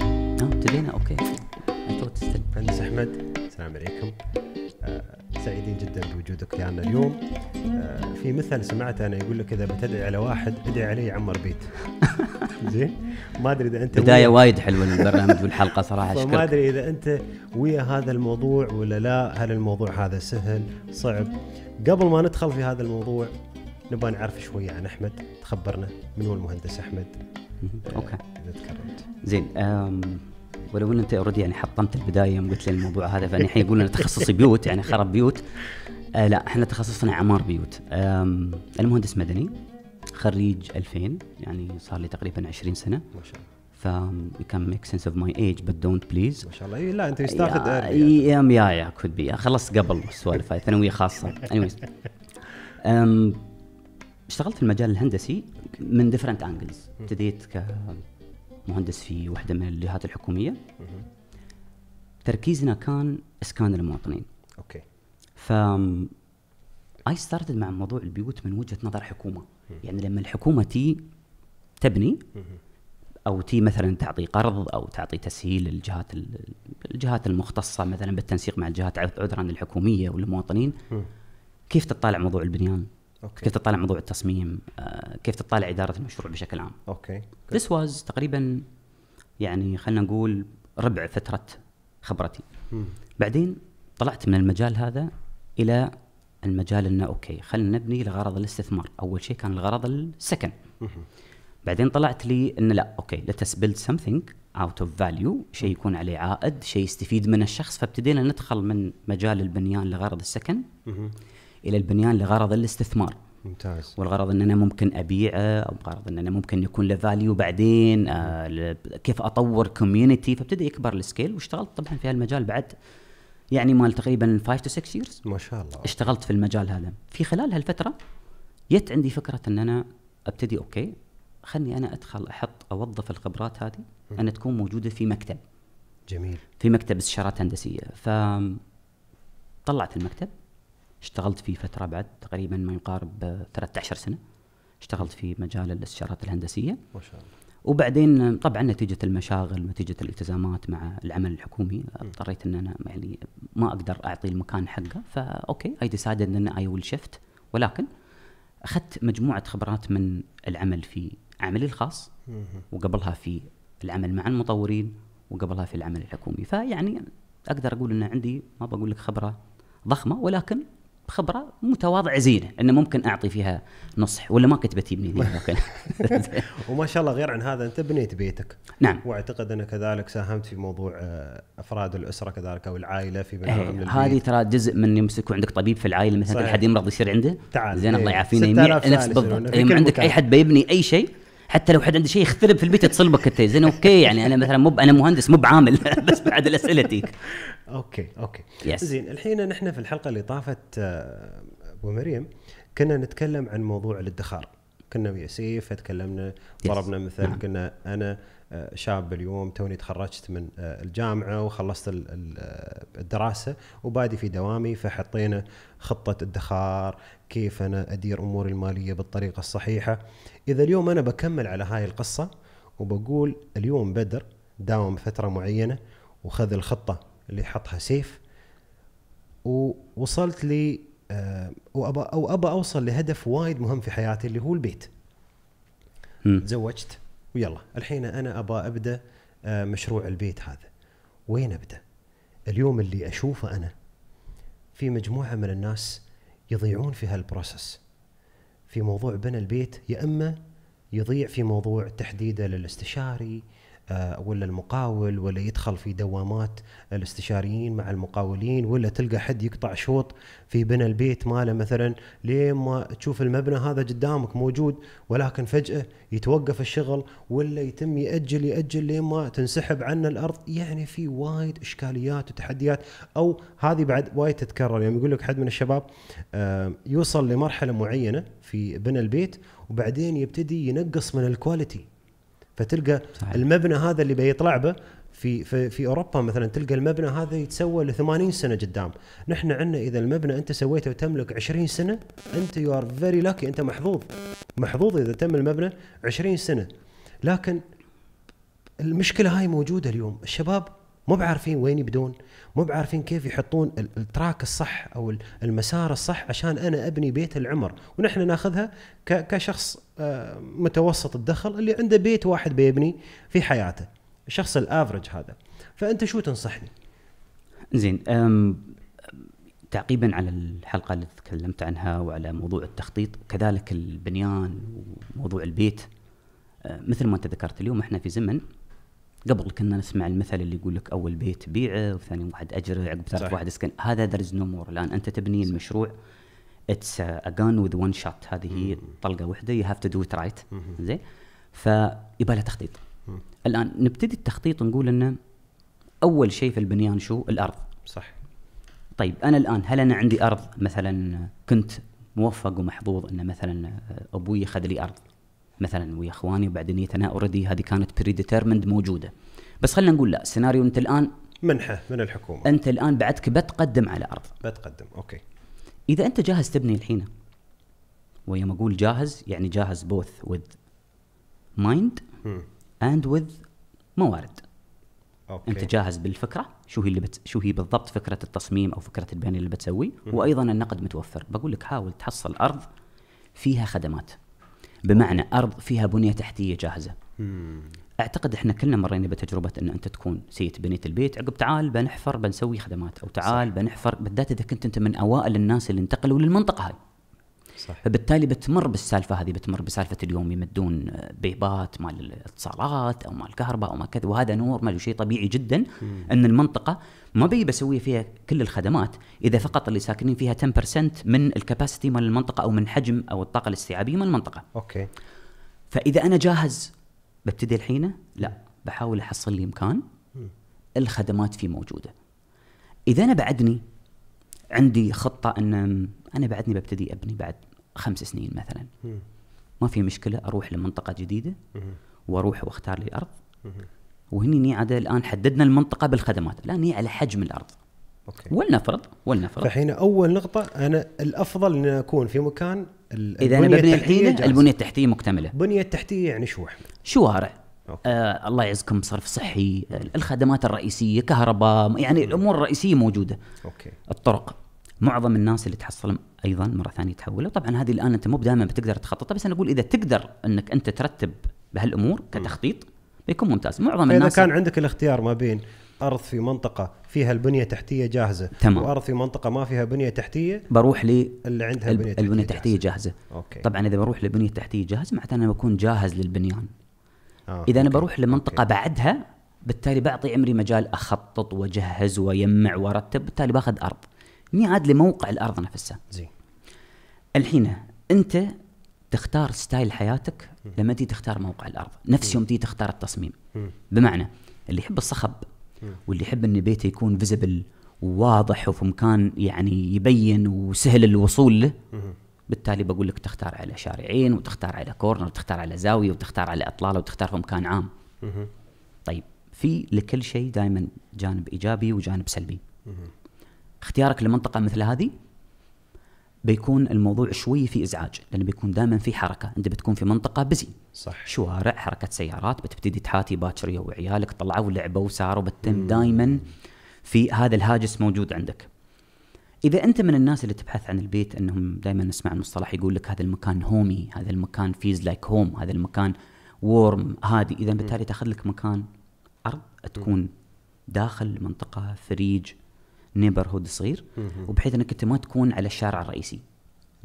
آه، ابتدينا اوكي مهندس احمد السلام عليكم آه، سعيدين جدا بوجودك معنا اليوم آه، في مثل سمعته انا يقول لك اذا بتدعي على واحد ادعي عليه يعمر بيت زين ما ادري اذا انت بدايه وايد حلوه البرنامج والحلقه صراحه شكرا ما ادري اذا انت ويا هذا الموضوع ولا لا هل الموضوع هذا سهل صعب قبل ما ندخل في هذا الموضوع نبغى نعرف شويه عن احمد تخبرنا من هو المهندس احمد آه، اوكي زين ولو ان انت اوريدي يعني حطمت البدايه يوم قلت لي الموضوع هذا فاني الحين يقول انا تخصصي بيوت يعني خرب بيوت آه لا احنا تخصصنا عمار بيوت انا مهندس مدني خريج 2000 يعني صار لي تقريبا 20 سنه ما شاء الله فكان ميك سنس اوف ماي ايج بس دونت بليز ما شاء الله اي لا انت تاخذ اي يعني؟ يا يا يا كود بي خلصت قبل السوالف هاي ثانويه خاصه انيويز اشتغلت في المجال الهندسي من ديفرنت انجلز ابتديت كمهندس في وحده من الجهات الحكوميه تركيزنا كان اسكان المواطنين اوكي ف اي ستارتد مع موضوع البيوت من وجهه نظر حكومه يعني لما الحكومه تي تبني او تي مثلا تعطي قرض او تعطي تسهيل للجهات الجهات المختصه مثلا بالتنسيق مع الجهات عذرا الحكوميه والمواطنين كيف تطالع موضوع البنيان أوكي. كيف تطالع موضوع التصميم آه، كيف تطالع اداره المشروع بشكل عام اوكي ذس واز تقريبا يعني خلينا نقول ربع فتره خبرتي مم. بعدين طلعت من المجال هذا الى المجال انه اوكي خلينا نبني لغرض الاستثمار اول شيء كان الغرض السكن مم. بعدين طلعت لي انه لا اوكي ليتس بيلد سمثينج اوت اوف فاليو شيء يكون عليه عائد شيء يستفيد منه الشخص فابتدينا ندخل من مجال البنيان لغرض السكن الى البنيان لغرض الاستثمار ممتاز والغرض ان انا ممكن ابيعه او غرض ان انا ممكن يكون له فاليو بعدين آه، كيف اطور كوميونتي فابتدى يكبر السكيل واشتغلت طبعا في هالمجال بعد يعني مال تقريبا 5 تو 6 ييرز ما شاء الله اشتغلت في المجال هذا في خلال هالفتره جت عندي فكره ان انا ابتدي اوكي خلني انا ادخل احط اوظف الخبرات هذه ان تكون موجوده في مكتب جميل في مكتب استشارات هندسيه ف طلعت المكتب اشتغلت فيه فترة بعد تقريبا ما يقارب 13 سنة اشتغلت في مجال الاستشارات الهندسية ما شاء الله وبعدين طبعا نتيجة المشاغل نتيجة الالتزامات مع العمل الحكومي اضطريت ان انا يعني ما اقدر اعطي المكان حقه فاوكي اي ديسايدد ان اي ويل شيفت ولكن اخذت مجموعة خبرات من العمل في عملي الخاص وقبلها في العمل مع المطورين وقبلها في العمل الحكومي فيعني اقدر اقول ان عندي ما بقول لك خبره ضخمه ولكن خبره متواضعه زينه انه ممكن اعطي فيها نصح ولا ما كنت بتجيبني وما شاء الله غير عن هذا انت بنيت بيتك نعم واعتقد انك كذلك ساهمت في موضوع آه، افراد الاسره كذلك او العائله في إيه، البيت هذه ترى جزء من يمسكوا عندك طبيب في العائله مثلا حد يمرض يصير عنده تعال زين الله إيه، يعافينا نفس بالضبط عندك اي حد بيبني اي شيء حتى لو حد عنده شيء يخترب في البيت بك انت زين اوكي يعني انا مثلا مو انا مهندس مو بعامل بس بعد اسئلتك اوكي اوكي يس. زين الحين نحن في الحلقه اللي طافت آه، ابو مريم كنا نتكلم عن موضوع الادخار كنا ويا سيف تكلمنا ضربنا مثال قلنا نعم. انا آه، شاب اليوم توني تخرجت من آه، الجامعه وخلصت آه، الدراسه وبادي في دوامي فحطينا خطه ادخار كيف انا ادير اموري الماليه بالطريقه الصحيحه اذا اليوم انا بكمل على هاي القصه وبقول اليوم بدر داوم فتره معينه وخذ الخطه اللي حطها سيف ووصلت لي وابى او ابى اوصل لهدف وايد مهم في حياتي اللي هو البيت تزوجت ويلا الحين انا ابى ابدا آه، مشروع البيت هذا وين ابدا اليوم اللي اشوفه انا في مجموعه من الناس يضيعون في هالبروسس في موضوع بنى البيت يا اما يضيع في موضوع تحديده للاستشاري آه، ولا المقاول ولا يدخل في دوامات الاستشاريين مع المقاولين ولا تلقى حد يقطع شوط في بنى البيت ماله مثلا لين ما تشوف المبنى هذا قدامك موجود ولكن فجأة يتوقف الشغل ولا يتم يأجل يأجل لين ما تنسحب عنا الأرض يعني في وايد إشكاليات وتحديات أو هذه بعد وايد تتكرر يعني يقول لك حد من الشباب آه، يوصل لمرحلة معينة في بنى البيت وبعدين يبتدي ينقص من الكواليتي فتلقى صحيح. المبنى هذا اللي بيطلع به في, في في اوروبا مثلا تلقى المبنى هذا يتسوى ل 80 سنه قدام، نحن عندنا اذا المبنى انت سويته وتملك 20 سنه انت يو ار فيري لاكي انت محظوظ محظوظ اذا تم المبنى 20 سنه لكن المشكله هاي موجوده اليوم الشباب مو بعارفين وين يبدون مو بعارفين كيف يحطون التراك الصح او المسار الصح عشان انا ابني بيت العمر ونحن ناخذها كشخص آه، متوسط الدخل اللي عنده بيت واحد بيبني في حياته الشخص الافرج هذا فانت شو تنصحني زين تعقيبا على الحلقه اللي تكلمت عنها وعلى موضوع التخطيط كذلك البنيان وموضوع البيت أه، مثل ما انت ذكرت اليوم احنا في زمن قبل كنا نسمع المثل اللي يقول لك اول بيت بيعه وثاني واحد اجره عقب ثالث واحد اسكن هذا درز نو مور الان انت تبني المشروع اتس ا جان وذ وان شوت هذه هي طلقه واحده يو هاف تو دو ات رايت زين فيبقى لها تخطيط الان نبتدي التخطيط نقول انه اول شيء في البنيان شو الارض صح طيب انا الان هل انا عندي ارض مثلا كنت موفق ومحظوظ ان مثلا ابوي اخذ لي ارض مثلا ويا اخواني وبعدين انا اوريدي هذه كانت بري ديترمند موجوده بس خلينا نقول لا سيناريو انت الان منحه من الحكومه انت الان بعدك بتقدم على ارض بتقدم اوكي اذا انت جاهز تبني الحين ويوم اقول جاهز يعني جاهز بوث وذ مايند اند وذ موارد أوكي. انت جاهز بالفكره شو هي اللي بت... شو هي بالضبط فكره التصميم او فكره البناء اللي بتسويه وايضا النقد متوفر بقول لك حاول تحصل ارض فيها خدمات بمعنى ارض فيها بنيه تحتيه جاهزه مم. اعتقد احنا كلنا مرينا بتجربه ان انت تكون سيت بنيت البيت عقب تعال بنحفر بنسوي خدمات او تعال صح. بنحفر بالذات اذا كنت انت من اوائل الناس اللي انتقلوا للمنطقه هاي صح. فبالتالي بتمر بالسالفه هذه بتمر بسالفه اليوم يمدون بيبات مال الاتصالات او مال الكهرباء او ما كذا وهذا نورمال وشيء طبيعي جدا مم. ان المنطقه ما بي بسوي فيها كل الخدمات اذا فقط اللي ساكنين فيها 10% من الكباسيتي مال المنطقه او من حجم او الطاقه الاستيعابيه مال المنطقه. اوكي. فاذا انا جاهز ببتدي الحين لا بحاول احصل لي مكان الخدمات فيه موجوده اذا انا بعدني عندي خطه ان انا بعدني ببتدي ابني بعد خمس سنين مثلا ما في مشكله اروح لمنطقه جديده واروح واختار لي ارض وهني عاد الان حددنا المنطقه بالخدمات الان هي على حجم الارض أوكي. ولنفرض ولنفرض فحين اول نقطه انا الافضل ان اكون في مكان اذا انا ببني الحين البنيه التحتيه مكتمله البنيه التحتيه يعني شوح شوارع آه الله يعزكم صرف صحي الخدمات الرئيسيه كهرباء يعني الامور الرئيسيه موجوده اوكي الطرق معظم الناس اللي تحصل ايضا مره ثانيه تحولوا طبعا هذه الان انت مو دائما بتقدر تخططها بس انا اقول اذا تقدر انك انت ترتب بهالامور كتخطيط بيكون ممتاز معظم الناس اذا كان عندك الاختيار ما بين ارض في منطقه فيها البنيه التحتيه جاهزه تمام. وارض في منطقه ما فيها بنيه تحتيه بروح لي اللي عندها الب... بنيه البنية التحتيه جاهزه, جاهزة. أوكي. طبعا اذا بروح لبنيه تحتيه جاهزه معناته انا بكون جاهز للبنيان آه. اذا انا بروح لمنطقه أوكي. بعدها بالتالي بعطي عمري مجال اخطط واجهز ويمع وارتب بالتالي باخذ ارض مي عاد لموقع الارض نفسها زين الحين انت تختار ستايل حياتك لما تيجي تختار موقع الارض نفس يوم تيجي تختار التصميم بمعنى اللي يحب الصخب واللي يحب ان بيته يكون فيزبل وواضح وفي مكان يعني يبين وسهل الوصول له بالتالي بقول لك تختار على شارعين وتختار على كورنر وتختار على زاويه وتختار على اطلاله وتختار في مكان عام. طيب في لكل شيء دائما جانب ايجابي وجانب سلبي. اختيارك لمنطقه مثل هذه بيكون الموضوع شوي في ازعاج لانه بيكون دائما في حركه انت بتكون في منطقه بزي صح شوارع حركه سيارات بتبتدي تحاتي باكر وعيالك طلعوا ولعبوا وساروا بتتم دائما في هذا الهاجس موجود عندك اذا انت من الناس اللي تبحث عن البيت انهم دائما نسمع المصطلح يقول لك هذا المكان هومي هذا المكان فيز لايك هوم هذا المكان وورم هادي اذا بالتالي تاخذ لك مكان ارض تكون داخل منطقه فريج نيبر هود صغير وبحيث انك انت ما تكون على الشارع الرئيسي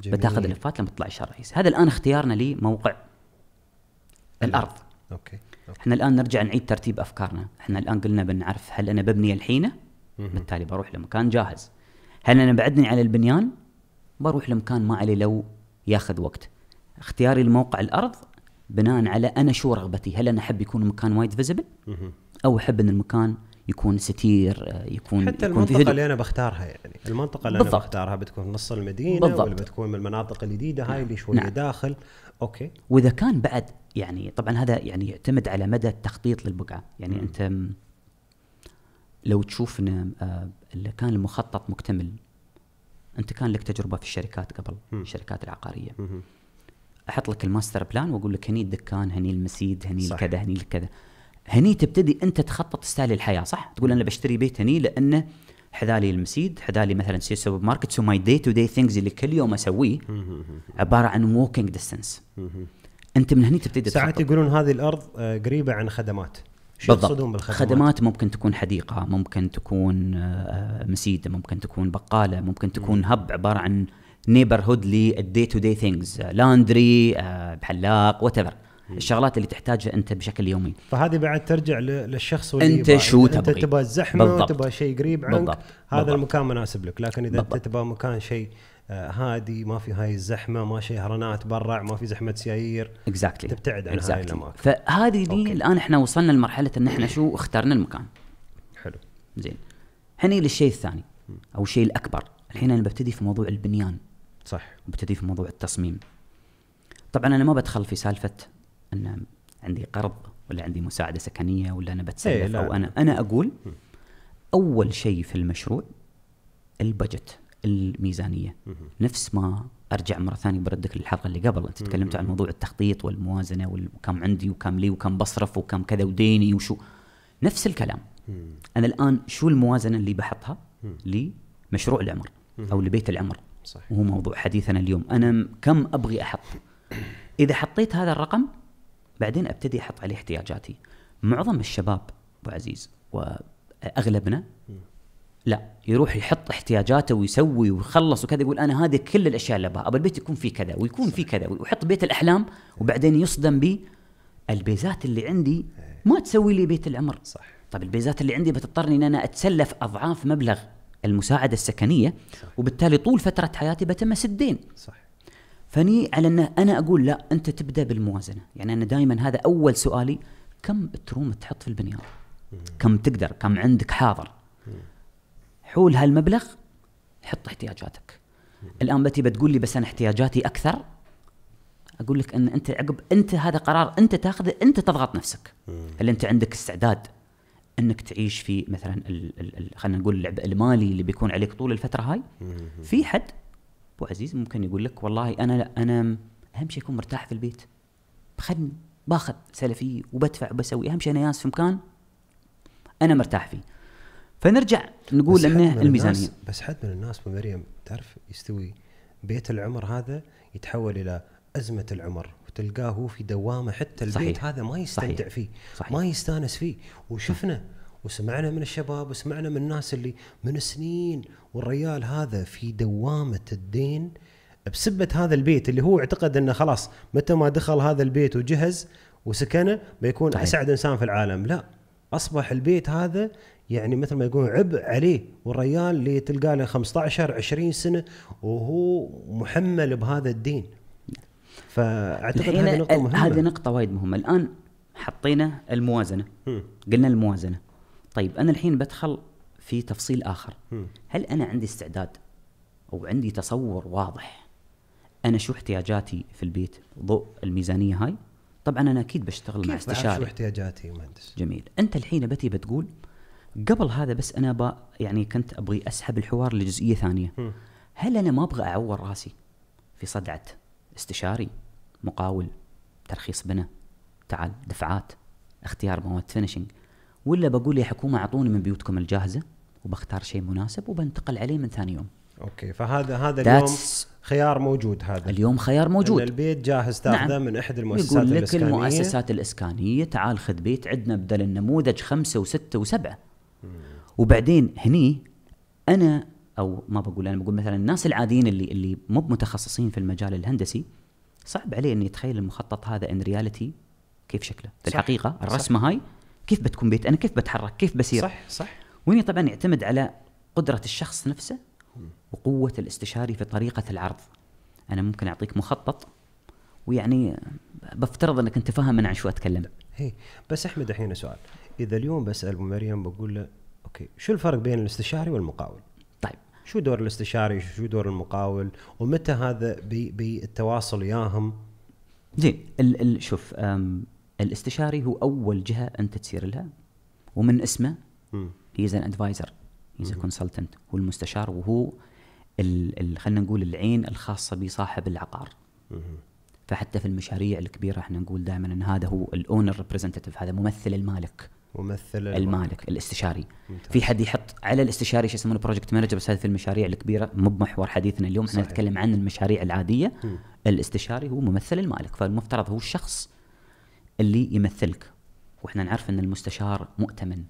جميل. بتاخذ لفات لما تطلع الشارع الرئيسي هذا الان اختيارنا لموقع الارض اوكي احنا الان نرجع نعيد ترتيب افكارنا احنا الان قلنا بنعرف هل انا ببني الحين بالتالي بروح لمكان جاهز هل انا بعدني على البنيان بروح لمكان ما عليه لو ياخذ وقت اختياري لموقع الارض بناء على انا شو رغبتي هل انا احب يكون المكان وايد فيزبل او احب ان المكان يكون ستير آه، يكون حتى يكون المنطقة في اللي أنا بختارها يعني المنطقة اللي بالضبط. أنا بختارها بتكون نص المدينة بالضبط. ولا بتكون من المناطق الجديدة هاي نعم. اللي شوية نعم. داخل أوكي وإذا كان بعد يعني طبعا هذا يعني يعتمد على مدى التخطيط للبقعة يعني م. أنت لو تشوف أن آه، كان المخطط مكتمل أنت كان لك تجربة في الشركات قبل م. الشركات العقارية م. احط لك الماستر بلان واقول لك هني الدكان هني المسيد هني الكذا هني الكذا هني تبتدي انت تخطط ستايل الحياه صح؟ تقول انا بشتري بيت هني لانه حذالي المسيد حذالي مثلا سي سوبر ماركت سو ماي دي تو دي ثينجز اللي كل يوم اسويه عباره عن ووكينج ديستنس انت من هني تبتدي ساعات يقولون هذه الارض آه، قريبه عن خدمات بالضبط بالخدمات خدمات ممكن تكون حديقه ممكن تكون آه، مسيده ممكن تكون بقاله ممكن تكون هب عباره عن نيبرهود للدي تو دي ثينجز لاندري بحلاق وات الشغلات اللي تحتاجها انت بشكل يومي فهذه بعد ترجع للشخص واللي انت شو تبغى انت تبغى الزحمه تبغى شيء قريب عنك بالضبط. هذا بالضبط. المكان مناسب لك لكن اذا انت تبغى مكان شيء آه، هادي ما في هاي الزحمه ما هرنات برع ما في زحمه سيايير اكزاكتلي exactly. تبتعد عن exactly. هاي الاماكن فهذه دي الان احنا وصلنا لمرحله ان احنا شو اخترنا المكان حلو زين هني للشيء الثاني او الشيء الاكبر الحين انا ببتدي في موضوع البنيان صح ببتدي في موضوع التصميم طبعا انا ما بدخل في سالفه ان عندي قرض ولا عندي مساعده سكنيه ولا انا بتسلف إيه، او انا انا اقول اول شيء في المشروع البجت الميزانيه نفس ما ارجع مره ثانيه بردك للحلقه اللي قبل انت تكلمت عن موضوع التخطيط والموازنه وكم عندي وكم لي وكم بصرف وكم كذا وديني وشو نفس الكلام انا الان شو الموازنه اللي بحطها لمشروع العمر او لبيت العمر صحيح. وهو موضوع حديثنا اليوم انا كم ابغي احط اذا حطيت هذا الرقم بعدين ابتدي احط عليه احتياجاتي معظم الشباب ابو عزيز واغلبنا لا يروح يحط احتياجاته ويسوي ويخلص وكذا يقول انا هذه كل الاشياء اللي ابغاها ابى البيت يكون فيه كذا ويكون فيه كذا ويحط بيت الاحلام وبعدين يصدم ب البيزات اللي عندي إيه. ما تسوي لي بيت العمر صح طيب البيزات اللي عندي بتضطرني ان انا اتسلف اضعاف مبلغ المساعده السكنيه صح. وبالتالي طول فتره حياتي بتم سدين صح فني على انه انا اقول لا انت تبدا بالموازنه يعني انا دائما هذا اول سؤالي كم بتروم تحط في البنيان كم تقدر كم عندك حاضر حول هالمبلغ حط احتياجاتك الان بتي بتقول لي بس انا احتياجاتي اكثر اقول لك ان انت عقب انت هذا قرار انت تاخذه انت تضغط نفسك هل انت عندك استعداد انك تعيش في مثلا خلينا نقول اللعب المالي اللي بيكون عليك طول الفتره هاي في حد ابو عزيز ممكن يقول لك والله انا لا انا اهم شيء اكون مرتاح في البيت بخدم باخذ سلفي وبدفع وبسوي اهم شيء انا ياس في مكان انا مرتاح فيه فنرجع نقول انه الميزانيه بس حد من الناس مريم تعرف يستوي بيت العمر هذا يتحول الى ازمه العمر وتلقاه هو في دوامه حتى البيت صحيح. هذا ما يستمتع صحيح. فيه صحيح. ما يستانس فيه وشفنا صحيح. وسمعنا من الشباب وسمعنا من الناس اللي من سنين والريال هذا في دوامه الدين بسبه هذا البيت اللي هو اعتقد انه خلاص متى ما دخل هذا البيت وجهز وسكنه بيكون طيب. اسعد انسان في العالم لا اصبح البيت هذا يعني مثل ما يقولون عبء عليه والريال اللي تلقى له 15 20 سنه وهو محمل بهذا الدين فاعتقد هذه نقطه مهمه هذه نقطه وايد مهمه الان حطينا الموازنه م. قلنا الموازنه طيب انا الحين بدخل في تفصيل اخر هل انا عندي استعداد او عندي تصور واضح انا شو احتياجاتي في البيت ضوء الميزانيه هاي طبعا انا اكيد بشتغل مع استشاري شو احتياجاتي مهندس جميل انت الحين بتي بتقول قبل هذا بس انا يعني كنت ابغي اسحب الحوار لجزئيه ثانيه م. هل انا ما ابغى اعور راسي في صدعه استشاري مقاول ترخيص بنا تعال دفعات اختيار مواد فينشنج ولا بقول يا حكومه اعطوني من بيوتكم الجاهزه وبختار شيء مناسب وبنتقل عليه من ثاني يوم اوكي فهذا هذا اليوم خيار موجود هذا اليوم خيار موجود إن البيت جاهز تاخذه نعم. من احد المؤسسات يقول لك الاسكانيه المؤسسات الاسكانيه تعال خذ بيت عندنا بدل النموذج خمسه وسته وسبعه وبعدين هني انا او ما بقول انا بقول مثلا الناس العاديين اللي اللي مو متخصصين في المجال الهندسي صعب عليه ان يتخيل المخطط هذا ان رياليتي كيف شكله في الحقيقه الرسمه هاي كيف بتكون بيت انا كيف بتحرك كيف بسير صح صح وهنا طبعا يعتمد على قدره الشخص نفسه وقوه الاستشاري في طريقه العرض انا ممكن اعطيك مخطط ويعني بفترض انك انت فاهم عن شو اتكلم هي بس احمد الحين سؤال اذا اليوم بسال ابو مريم بقول له اوكي شو الفرق بين الاستشاري والمقاول طيب شو دور الاستشاري شو دور المقاول ومتى هذا بالتواصل ياهم زين شوف الاستشاري هو اول جهه انت تسير لها ومن اسمه هي از ادفايزر هي از كونسلتنت هو المستشار وهو خلينا نقول العين الخاصه بصاحب العقار فحتى في المشاريع الكبيره احنا نقول دائما ان هذا هو الاونر ريبريزنتيف هذا ممثل المالك ممثل المالك, المالك الاستشاري في حد يحط على الاستشاري شو يسمونه بروجكت مانجر بس هذا في المشاريع الكبيره مو بمحور حديثنا اليوم احنا نتكلم عن المشاريع العاديه م. الاستشاري هو ممثل المالك فالمفترض هو الشخص اللي يمثلك واحنا نعرف ان المستشار مؤتمن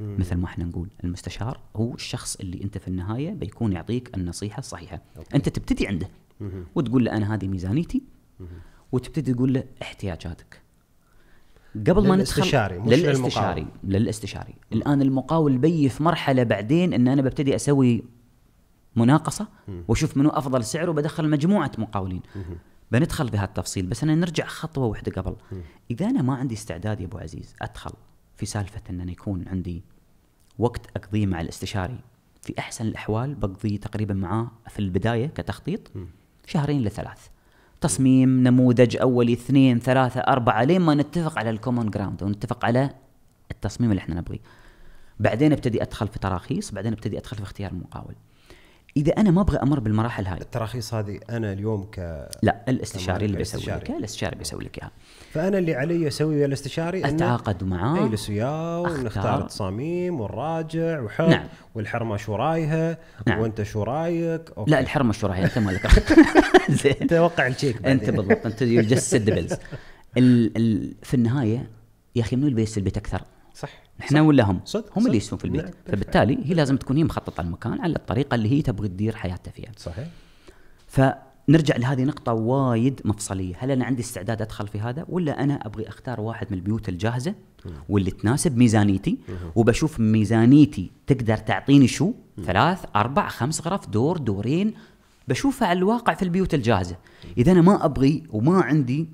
مم. مثل ما احنا نقول المستشار هو الشخص اللي انت في النهايه بيكون يعطيك النصيحه الصحيحه أوكي. انت تبتدي عنده مم. وتقول له انا هذه ميزانيتي مم. وتبتدي تقول له احتياجاتك قبل ما ندخل للاستشاري مش للاستشاري للمقاول. للاستشاري الان المقاول بي في مرحله بعدين ان انا ببتدي اسوي مناقصه مم. واشوف منو افضل سعر وبدخل مجموعه مقاولين مم. بندخل بهالتفصيل بس انا نرجع خطوه واحده قبل اذا انا ما عندي استعداد يا ابو عزيز ادخل في سالفه ان انا يكون عندي وقت اقضيه مع الاستشاري في احسن الاحوال بقضي تقريبا معاه في البدايه كتخطيط شهرين لثلاث تصميم نموذج اولي اثنين ثلاثه اربعه لين ما نتفق على الكومون جراوند ونتفق على التصميم اللي احنا نبغيه بعدين ابتدي ادخل في تراخيص بعدين ابتدي ادخل في اختيار المقاول اذا انا ما ابغى امر بالمراحل هاي التراخيص هذه انا اليوم ك لا الاستشاري اللي بيسوي لك الاستشاري بيسوي لك اياها فانا اللي علي اسوي ويا الاستشاري اتعاقد معاه اجلس وياه ونختار التصاميم ونراجع وحط نعم. والحرمه شو رايها نعم. وانت شو رايك أوكي. لا الحرمه شو رايها انت مالك زين توقع الشيك انت بالضبط انت يو جست سيد بيلز في النهايه يا اخي منو اللي بيسلبك اكثر؟ صح احنا ولا هم صدق هم صدق اللي يسون في البيت فبالتالي هي لازم تكون هي مخططه المكان على الطريقه اللي هي تبغى تدير حياتها فيها صحيح فنرجع لهذه نقطه وايد مفصليه هل انا عندي استعداد ادخل في هذا ولا انا ابغي اختار واحد من البيوت الجاهزه واللي تناسب ميزانيتي وبشوف ميزانيتي تقدر تعطيني شو ثلاث اربع خمس غرف دور دورين بشوفها على الواقع في البيوت الجاهزه اذا انا ما ابغي وما عندي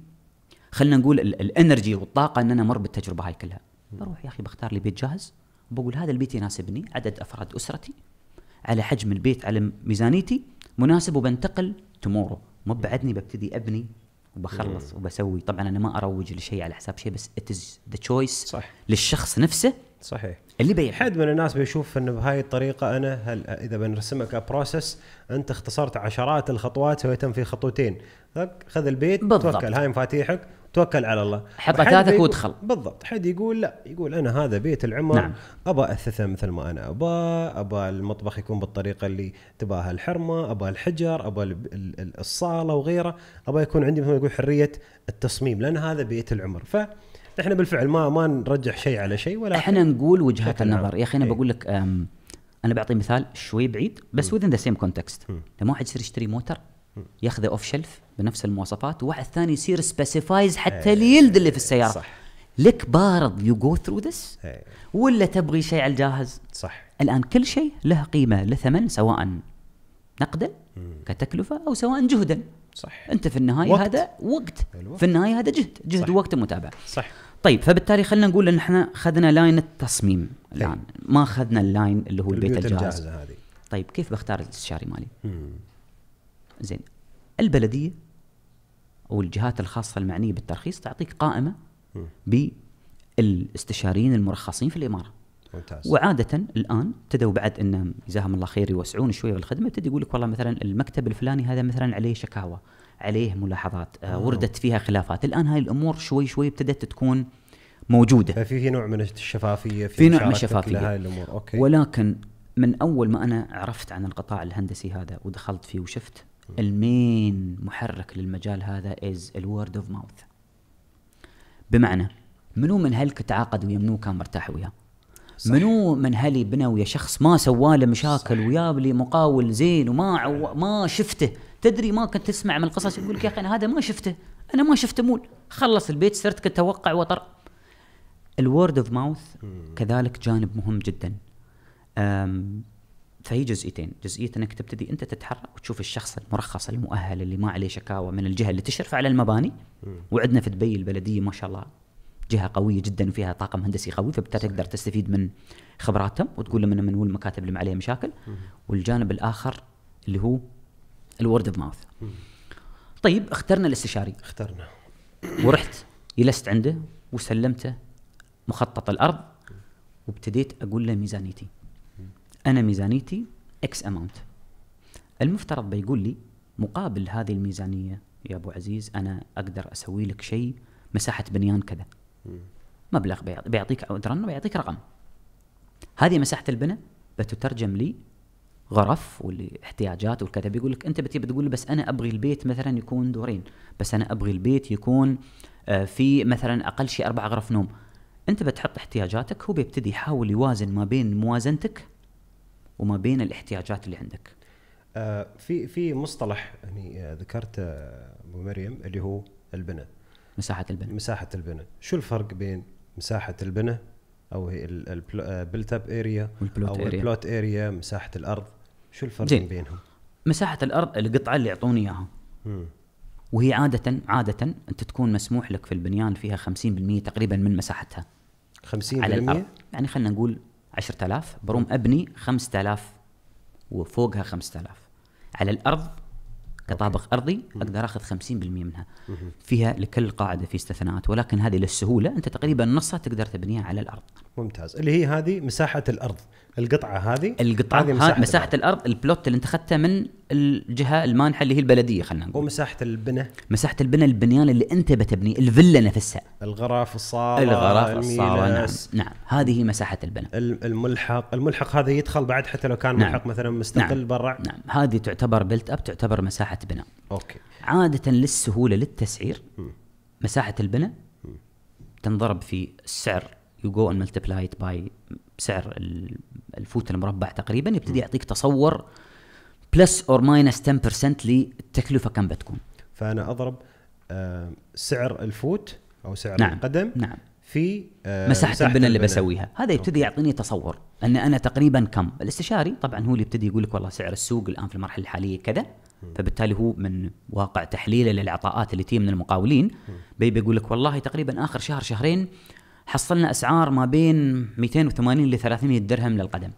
خلينا نقول الانرجي والطاقه ان انا امر بالتجربه هاي كلها بروح يا اخي بختار لي بيت جاهز بقول هذا البيت يناسبني عدد افراد اسرتي على حجم البيت على ميزانيتي مناسب وبنتقل تمورو ما بعدني ببتدي ابني وبخلص وبسوي طبعا انا ما اروج لشيء على حساب شيء بس ات از ذا تشويس صح للشخص نفسه صحيح اللي بيع حد من الناس بيشوف انه بهاي الطريقه انا هل اذا بنرسمها كبروسس انت اختصرت عشرات الخطوات سويتهم في خطوتين خذ البيت بالضبط. توكل هاي مفاتيحك توكل على الله حط اثاثك وادخل بالضبط حد يقول لا يقول انا هذا بيت العمر نعم. ابى اثثه مثل ما انا ابى ابى المطبخ يكون بالطريقه اللي تباها الحرمه ابى الحجر ابى الصاله وغيره ابى يكون عندي مثل ما يقول حريه التصميم لان هذا بيت العمر ف احنا بالفعل ما ما نرجح شيء على شيء ولا احنا نقول وجهات النظر يا اخي انا إيه. بقول لك انا بعطي مثال شوي بعيد بس وذن ذا سيم كونتكست لما واحد يصير يشتري موتر ياخذه اوف شلف بنفس المواصفات وواحد ثاني يصير سبيسيفايز حتى اليلد إيه، اللي في إيه، السياره صح لك بارض يو جو ثرو ذس ولا تبغي شيء على الجاهز صح الان كل شيء له قيمه له ثمن سواء نقدا كتكلفه او سواء جهدا صح انت في النهايه وقت. هذا وقت الوقت. في النهايه هذا جهد جهد ووقت ومتابعه صح طيب فبالتالي خلينا نقول ان احنا اخذنا لاين التصميم الان إيه. ما اخذنا اللاين اللي هو البيت الجاهز هذه طيب كيف بختار الاستشاري مالي؟ مم. زين البلديه او الجهات الخاصه المعنيه بالترخيص تعطيك قائمه بالاستشاريين المرخصين في الاماره. ممتاز. وعاده الان ابتدوا بعد ان جزاهم الله خير يوسعون شويه بالخدمه يبتدي يقول لك والله مثلا المكتب الفلاني هذا مثلا عليه شكاوى، عليه ملاحظات، آه وردت فيها خلافات، الان هاي الامور شوي شوي ابتدت تكون موجوده. ففي في نوع من الشفافيه في, في نوع من الشفافيه الامور، اوكي. ولكن من اول ما انا عرفت عن القطاع الهندسي هذا ودخلت فيه وشفت المين محرك للمجال هذا از الورد اوف ماوث بمعنى منو من هلك تعاقد ويا منو كان مرتاح وياه منو من هلي بنا ويا شخص ما سوى له مشاكل وياب لي مقاول زين وما عو... ما شفته تدري ما كنت تسمع من القصص يقول لك يا اخي انا هذا ما شفته انا ما شفته مول خلص البيت صرت كنت اتوقع وطر الورد اوف ماوث كذلك جانب مهم جدا فهي جزئيتين جزئية أنك تبتدي أنت تتحرك وتشوف الشخص المرخص المؤهل اللي ما عليه شكاوى من الجهة اللي تشرف على المباني وعندنا في دبي البلدية ما شاء الله جهة قوية جدا وفيها طاقم هندسي قوي فبالتالي تقدر تستفيد من خبراتهم وتقول لهم من هو المكاتب اللي ما عليها مشاكل والجانب الآخر اللي هو الورد اوف ماوث طيب اخترنا الاستشاري اخترنا ورحت جلست عنده وسلمته مخطط الأرض وابتديت أقول له ميزانيتي انا ميزانيتي اكس اماونت المفترض بيقول لي مقابل هذه الميزانيه يا ابو عزيز انا اقدر اسوي لك شيء مساحه بنيان كذا مبلغ بيعطيك درن بيعطيك رقم هذه مساحه البناء بتترجم لي غرف والاحتياجات والكذا بيقول لك انت بتي بتقول بس انا ابغي البيت مثلا يكون دورين بس انا ابغي البيت يكون آه، في مثلا اقل شيء اربع غرف نوم انت بتحط احتياجاتك هو بيبتدي يحاول يوازن ما بين موازنتك وما بين الاحتياجات اللي عندك آه في في مصطلح يعني آه، ذكرته آه، ابو مريم اللي هو البنى مساحه البنى مساحه البنى شو الفرق بين مساحه البنى او البلت اب اريا او البلوت اريا مساحه الارض شو الفرق زين. بينهم مساحه الارض القطعه اللي يعطوني اياها وهي عادة عادة أنت تكون مسموح لك في البنيان فيها 50% تقريبا من مساحتها 50% على الأرض. يعني خلينا نقول 10000 بروم ابني 5000 وفوقها 5000 على الارض كطابق ارضي اقدر اخذ 50% منها فيها لكل قاعده في استثناءات ولكن هذه للسهوله انت تقريبا نصها تقدر تبنيها على الارض ممتاز اللي هي هذه مساحه الارض القطعه هذه القطعه هذه مساحه, مساحة الارض. الارض البلوت اللي انت اخذته من الجهه المانحه اللي هي البلديه خلينا نقول ومساحه البنى مساحه البنى البنيان اللي انت بتبنيه الفيلا نفسها الغرف الصاله الغرف الصاله نعم نعم هذه مساحه البناء الملحق الملحق هذا يدخل بعد حتى لو كان نعم. ملحق مثلا مستقل نعم. برا نعم هذه تعتبر بلت اب تعتبر مساحه بناء اوكي عاده للسهوله للتسعير م. مساحه البناء م. تنضرب في السعر يو جو ملتبلايد باي سعر الفوت المربع تقريبا يبتدي يعطيك تصور بلس اور ماينس 10% للتكلفه كم بتكون فانا اضرب آه، سعر الفوت او سعر نعم. القدم نعم في آه مساحه, مساحة البناء اللي بسويها هذا يبتدي يعطيني تصور ان انا تقريبا كم الاستشاري طبعا هو اللي يبتدي يقول لك والله سعر السوق الان في المرحله الحاليه كذا فبالتالي هو من واقع تحليله للعطاءات اللي تجي من المقاولين بيبي يقول لك والله تقريبا اخر شهر شهرين حصلنا اسعار ما بين 280 ل 300 درهم للقدم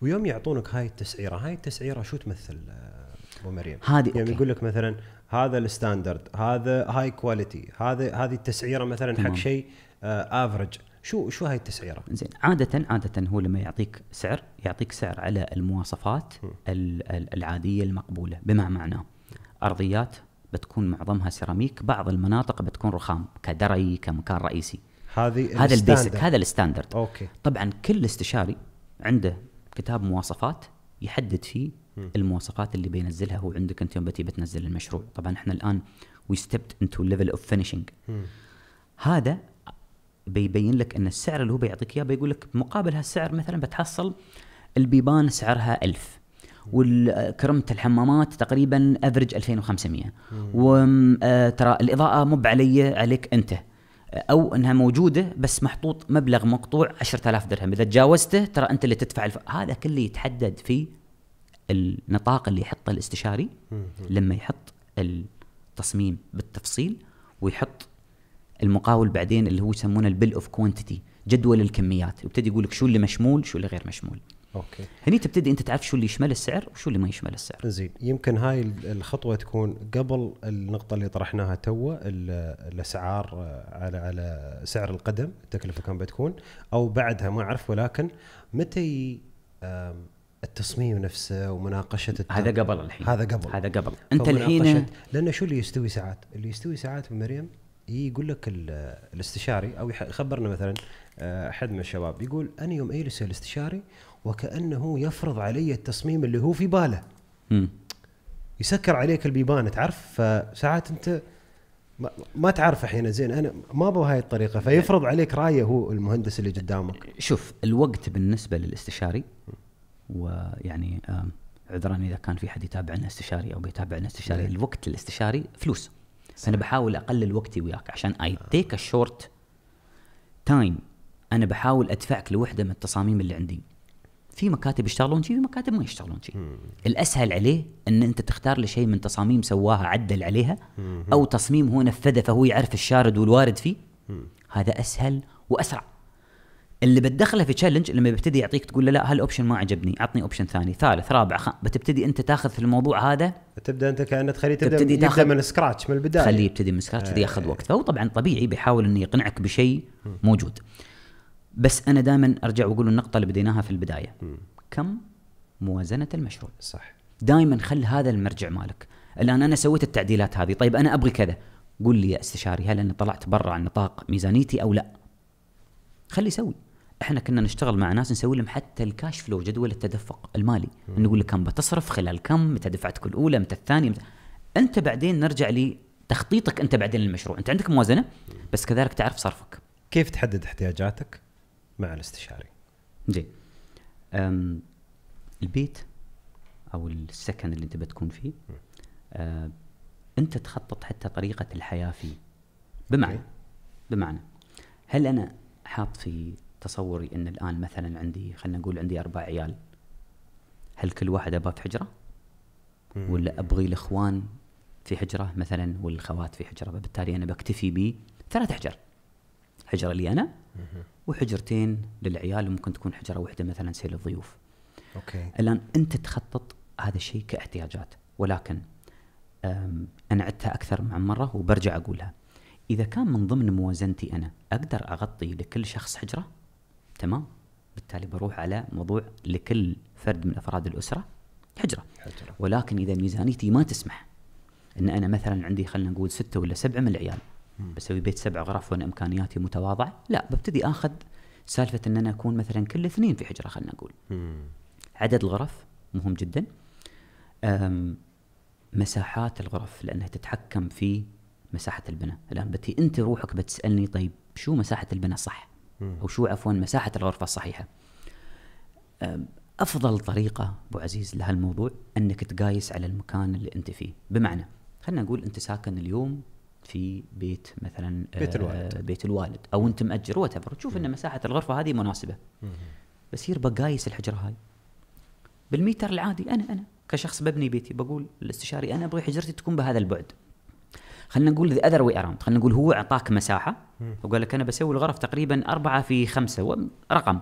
ويوم يعطونك هاي التسعيره هاي التسعيره شو تمثل آه، ابو مريم هذه يعني يقول لك مثلا هذا الستاندرد هذا هاي كواليتي هذا هذه التسعيره مثلا حق شيء افرج آه، شو شو هاي التسعيره؟ زين عاده عاده هو لما يعطيك سعر يعطيك سعر على المواصفات العاديه المقبوله بما معناه ارضيات بتكون معظمها سيراميك بعض المناطق بتكون رخام كدري كمكان رئيسي هذه هذا البيسك هذا الستاندرد اوكي طبعا كل استشاري عنده كتاب مواصفات يحدد فيه المواصفات اللي بينزلها هو عندك انت يوم بتي بتنزل المشروع طبعا احنا الان وي ستبت انتو ليفل اوف فينيشنج هذا بيبين لك ان السعر اللي هو بيعطيك اياه بيقول لك مقابل هالسعر مثلا بتحصل البيبان سعرها 1000 والكرمة الحمامات تقريبا افرج 2500 وترى الاضاءه مو علي عليك انت او انها موجوده بس محطوط مبلغ مقطوع 10000 درهم اذا تجاوزته ترى انت اللي تدفع الف... هذا كله يتحدد في النطاق اللي يحطه الاستشاري لما يحط التصميم بالتفصيل ويحط المقاول بعدين اللي هو يسمونه البل اوف كوانتيتي جدول الكميات يبتدي يقول لك شو اللي مشمول شو اللي غير مشمول اوكي هني تبتدي انت تعرف شو اللي يشمل السعر وشو اللي ما يشمل السعر زين يمكن هاي الخطوه تكون قبل النقطه اللي طرحناها تو الاسعار على على سعر القدم التكلفه كم بتكون او بعدها ما اعرف ولكن متى التصميم نفسه ومناقشه التر... هذا قبل الحين هذا قبل هذا قبل انت الحين لان شو اللي يستوي ساعات؟ اللي يستوي ساعات مريم يقول لك الاستشاري او يخبرنا مثلا آه، احد من الشباب يقول انا يوم اجلس الاستشاري وكانه يفرض علي التصميم اللي هو في باله م. يسكر عليك البيبان تعرف فساعات انت ما, ما تعرف احيانا زين انا ما هاي الطريقه فيفرض عليك رايه هو المهندس اللي قدامك شوف الوقت بالنسبه للاستشاري ويعني عذرا اذا كان في حد يتابعنا استشاري او بيتابعنا استشاري مم. الوقت الاستشاري فلوس فانا بحاول اقلل وقتي وياك عشان اي تيك الشورت تايم انا بحاول ادفعك لوحده من التصاميم اللي عندي في مكاتب يشتغلون شيء في مكاتب ما يشتغلون شيء الاسهل عليه ان انت تختار له شيء من تصاميم سواها عدل عليها مم. او تصميم هو نفذه فهو يعرف الشارد والوارد فيه مم. هذا اسهل واسرع اللي بتدخله في تشالنج لما بيبتدي يعطيك تقول له لا هالاوبشن ما عجبني عطني اوبشن ثاني ثالث رابع خ... بتبتدي انت تاخذ في الموضوع هذا تبدا انت كانك تخليه تبدا تبدأ من تاخذ من سكراتش من البدايه خليه يبتدي من سكراتش آه ياخذ وقت فهو طبعا طبيعي بيحاول انه يقنعك بشيء موجود بس انا دائما ارجع واقول النقطه اللي بديناها في البدايه م. كم موازنه المشروع صح دائما خل هذا المرجع مالك الان انا سويت التعديلات هذه طيب انا ابغي كذا قول لي يا استشاري هل انا طلعت برا عن نطاق ميزانيتي او لا خلي يسوي احنا كنا نشتغل مع ناس نسوي لهم حتى الكاش فلو جدول التدفق المالي نقول لك كم بتصرف خلال كم متى دفعتك الاولى متى الثانيه متى... انت بعدين نرجع لتخطيطك انت بعدين للمشروع انت عندك موازنه بس كذلك تعرف صرفك كيف تحدد احتياجاتك مع الاستشاري زين البيت او السكن اللي انت بتكون فيه أه، انت تخطط حتى طريقه الحياه فيه بمعنى بمعنى هل انا حاط في تصوري ان الان مثلا عندي خلينا نقول عندي اربع عيال هل كل واحد ابغى في حجره؟ ولا ابغي الاخوان في حجره مثلا والخوات في حجره فبالتالي انا بكتفي ب ثلاث حجر حجره لي انا وحجرتين للعيال وممكن تكون حجره واحده مثلا سيل الضيوف. اوكي. الان انت تخطط هذا الشيء كاحتياجات ولكن انا عدتها اكثر من مره وبرجع اقولها. اذا كان من ضمن موازنتي انا اقدر اغطي لكل شخص حجره تمام بالتالي بروح على موضوع لكل فرد من افراد الاسره حجره, حجرة. ولكن اذا ميزانيتي ما تسمح ان انا مثلا عندي خلينا نقول ستة ولا سبعة من العيال بسوي بيت سبع غرف وانا امكانياتي متواضعه لا ببتدي اخذ سالفه ان انا اكون مثلا كل اثنين في حجره خلينا نقول عدد الغرف مهم جدا مساحات الغرف لانها تتحكم في مساحه البناء الان بتي انت روحك بتسالني طيب شو مساحه البناء صح او شو عفوا مساحه الغرفه الصحيحه افضل طريقه ابو عزيز لهالموضوع انك تقايس على المكان اللي انت فيه بمعنى خلينا نقول انت ساكن اليوم في بيت مثلا آه، بيت الوالد آه بيت الوالد او انت ماجر وات تشوف ان مساحه الغرفه هذه مناسبه بصير بقايس الحجره هاي بالميتر العادي انا انا كشخص ببني بيتي بقول الاستشاري انا ابغي حجرتي تكون بهذا البعد خلينا نقول ذا اذر وي اراوند خلينا نقول هو اعطاك مساحه وقال لك انا بسوي الغرف تقريبا أربعة في خمسة رقم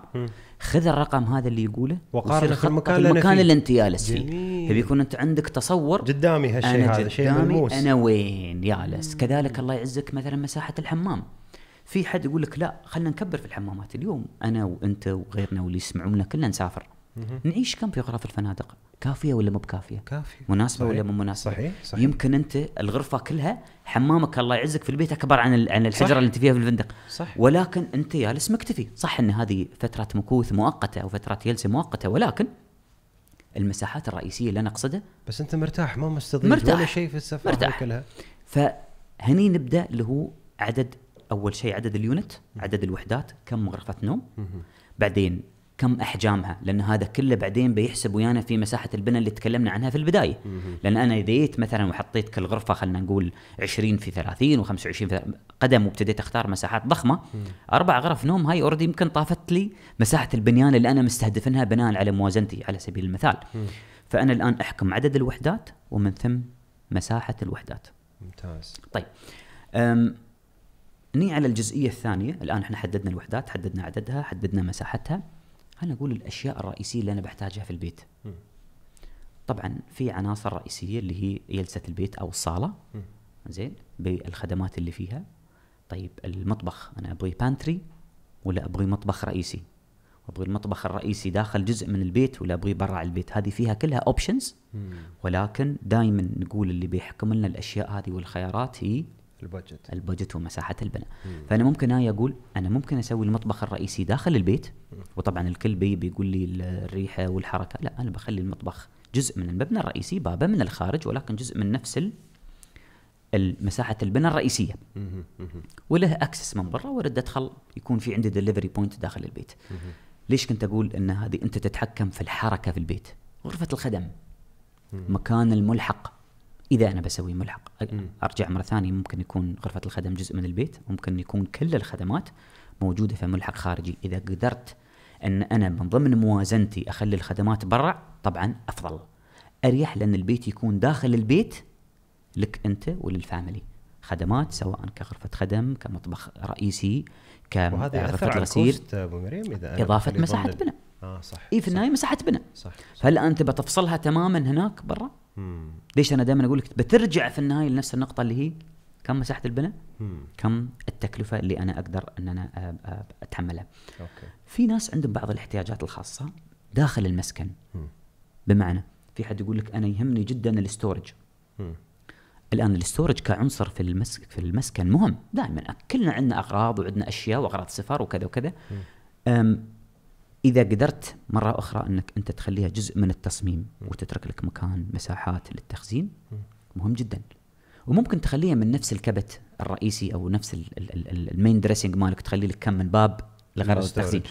خذ الرقم هذا اللي يقوله وقارنه في المكان, في المكان اللي, اللي انت جالس فيه تبي يكون انت عندك تصور قدامي هالشيء هذا شيء ملموس انا وين جالس كذلك الله يعزك مثلا مساحه الحمام في حد يقول لك لا خلينا نكبر في الحمامات اليوم انا وانت وغيرنا واللي يسمعونا كلنا نسافر نعيش كم في غرف الفنادق كافيه ولا مو بكافيه كافيه مناسبه صحيح. ولا مو مناسبه صحيح. صحيح يمكن انت الغرفه كلها حمامك الله يعزك في البيت اكبر عن عن الحجره صح. اللي انت فيها في الفندق صح ولكن انت جالس مكتفي صح ان هذه فتره مكوث مؤقته او فتره جلسه مؤقته ولكن المساحات الرئيسيه اللي انا اقصدها بس انت مرتاح ما مستضيف مرتاح. ولا شيء في السفر مرتاح كلها فهني نبدا اللي هو عدد اول شيء عدد اليونت عدد الوحدات كم غرفه نوم بعدين كم احجامها لان هذا كله بعدين بيحسب ويانا في مساحه البنى اللي تكلمنا عنها في البدايه لان انا ديت مثلا وحطيت كل غرفه خلينا نقول 20 في 30 و25 في قدم وابتديت اختار مساحات ضخمه اربع غرف نوم هاي اوريدي يمكن طافت لي مساحه البنيان اللي انا مستهدفنها بناء على موازنتي على سبيل المثال فانا الان احكم عدد الوحدات ومن ثم مساحه الوحدات ممتاز طيب ني على الجزئيه الثانيه الان احنا حددنا الوحدات حددنا عددها حددنا مساحتها خلينا نقول الاشياء الرئيسيه اللي انا بحتاجها في البيت م. طبعا في عناصر رئيسيه اللي هي جلسه البيت او الصاله م. زين بالخدمات اللي فيها طيب المطبخ انا ابغي بانتري ولا ابغي مطبخ رئيسي ابغي المطبخ الرئيسي داخل جزء من البيت ولا ابغي برا البيت هذه فيها كلها اوبشنز ولكن دائما نقول اللي بيحكم لنا الاشياء هذه والخيارات هي البادجت البادجت ومساحه البناء مم. فانا ممكن اي آه اقول انا ممكن اسوي المطبخ الرئيسي داخل البيت مم. وطبعا الكل بي بيقول لي الريحه والحركه لا انا بخلي المطبخ جزء من المبنى الرئيسي بابه من الخارج ولكن جزء من نفس مساحه البناء الرئيسيه مم. وله اكسس من برا وارد ادخل يكون في عندي دليفري بوينت داخل البيت ليش كنت اقول ان هذه انت تتحكم في الحركه في البيت غرفه الخدم مكان الملحق اذا انا بسوي ملحق ارجع مره ثانيه ممكن يكون غرفه الخدم جزء من البيت ممكن يكون كل الخدمات موجوده في ملحق خارجي اذا قدرت ان انا من ضمن موازنتي اخلي الخدمات برا طبعا افضل اريح لان البيت يكون داخل البيت لك انت وللفاميلي خدمات سواء كغرفه خدم كمطبخ رئيسي كغرفه غسيل اضافه مساحه بناء اه صح اي في النهايه مساحه بناء صح, صح. فهل انت بتفصلها تماما هناك برا ليش انا دائما اقول لك بترجع في النهايه لنفس النقطه اللي هي كم مساحه البناء؟ كم التكلفه اللي انا اقدر ان انا اتحملها. أوكي. في ناس عندهم بعض الاحتياجات الخاصه داخل المسكن. مم. بمعنى في حد يقول لك انا يهمني جدا الاستورج. الان الاستورج كعنصر في المسك في المسكن مهم دائما كلنا عندنا اغراض وعندنا اشياء واغراض سفر وكذا وكذا. اذا قدرت مره اخرى انك انت تخليها جزء من التصميم وتترك لك مكان مساحات للتخزين مهم جدا وممكن تخليها من نفس الكبت الرئيسي او نفس المين دريسنج مالك تخلي لك كم من باب لغرض التخزين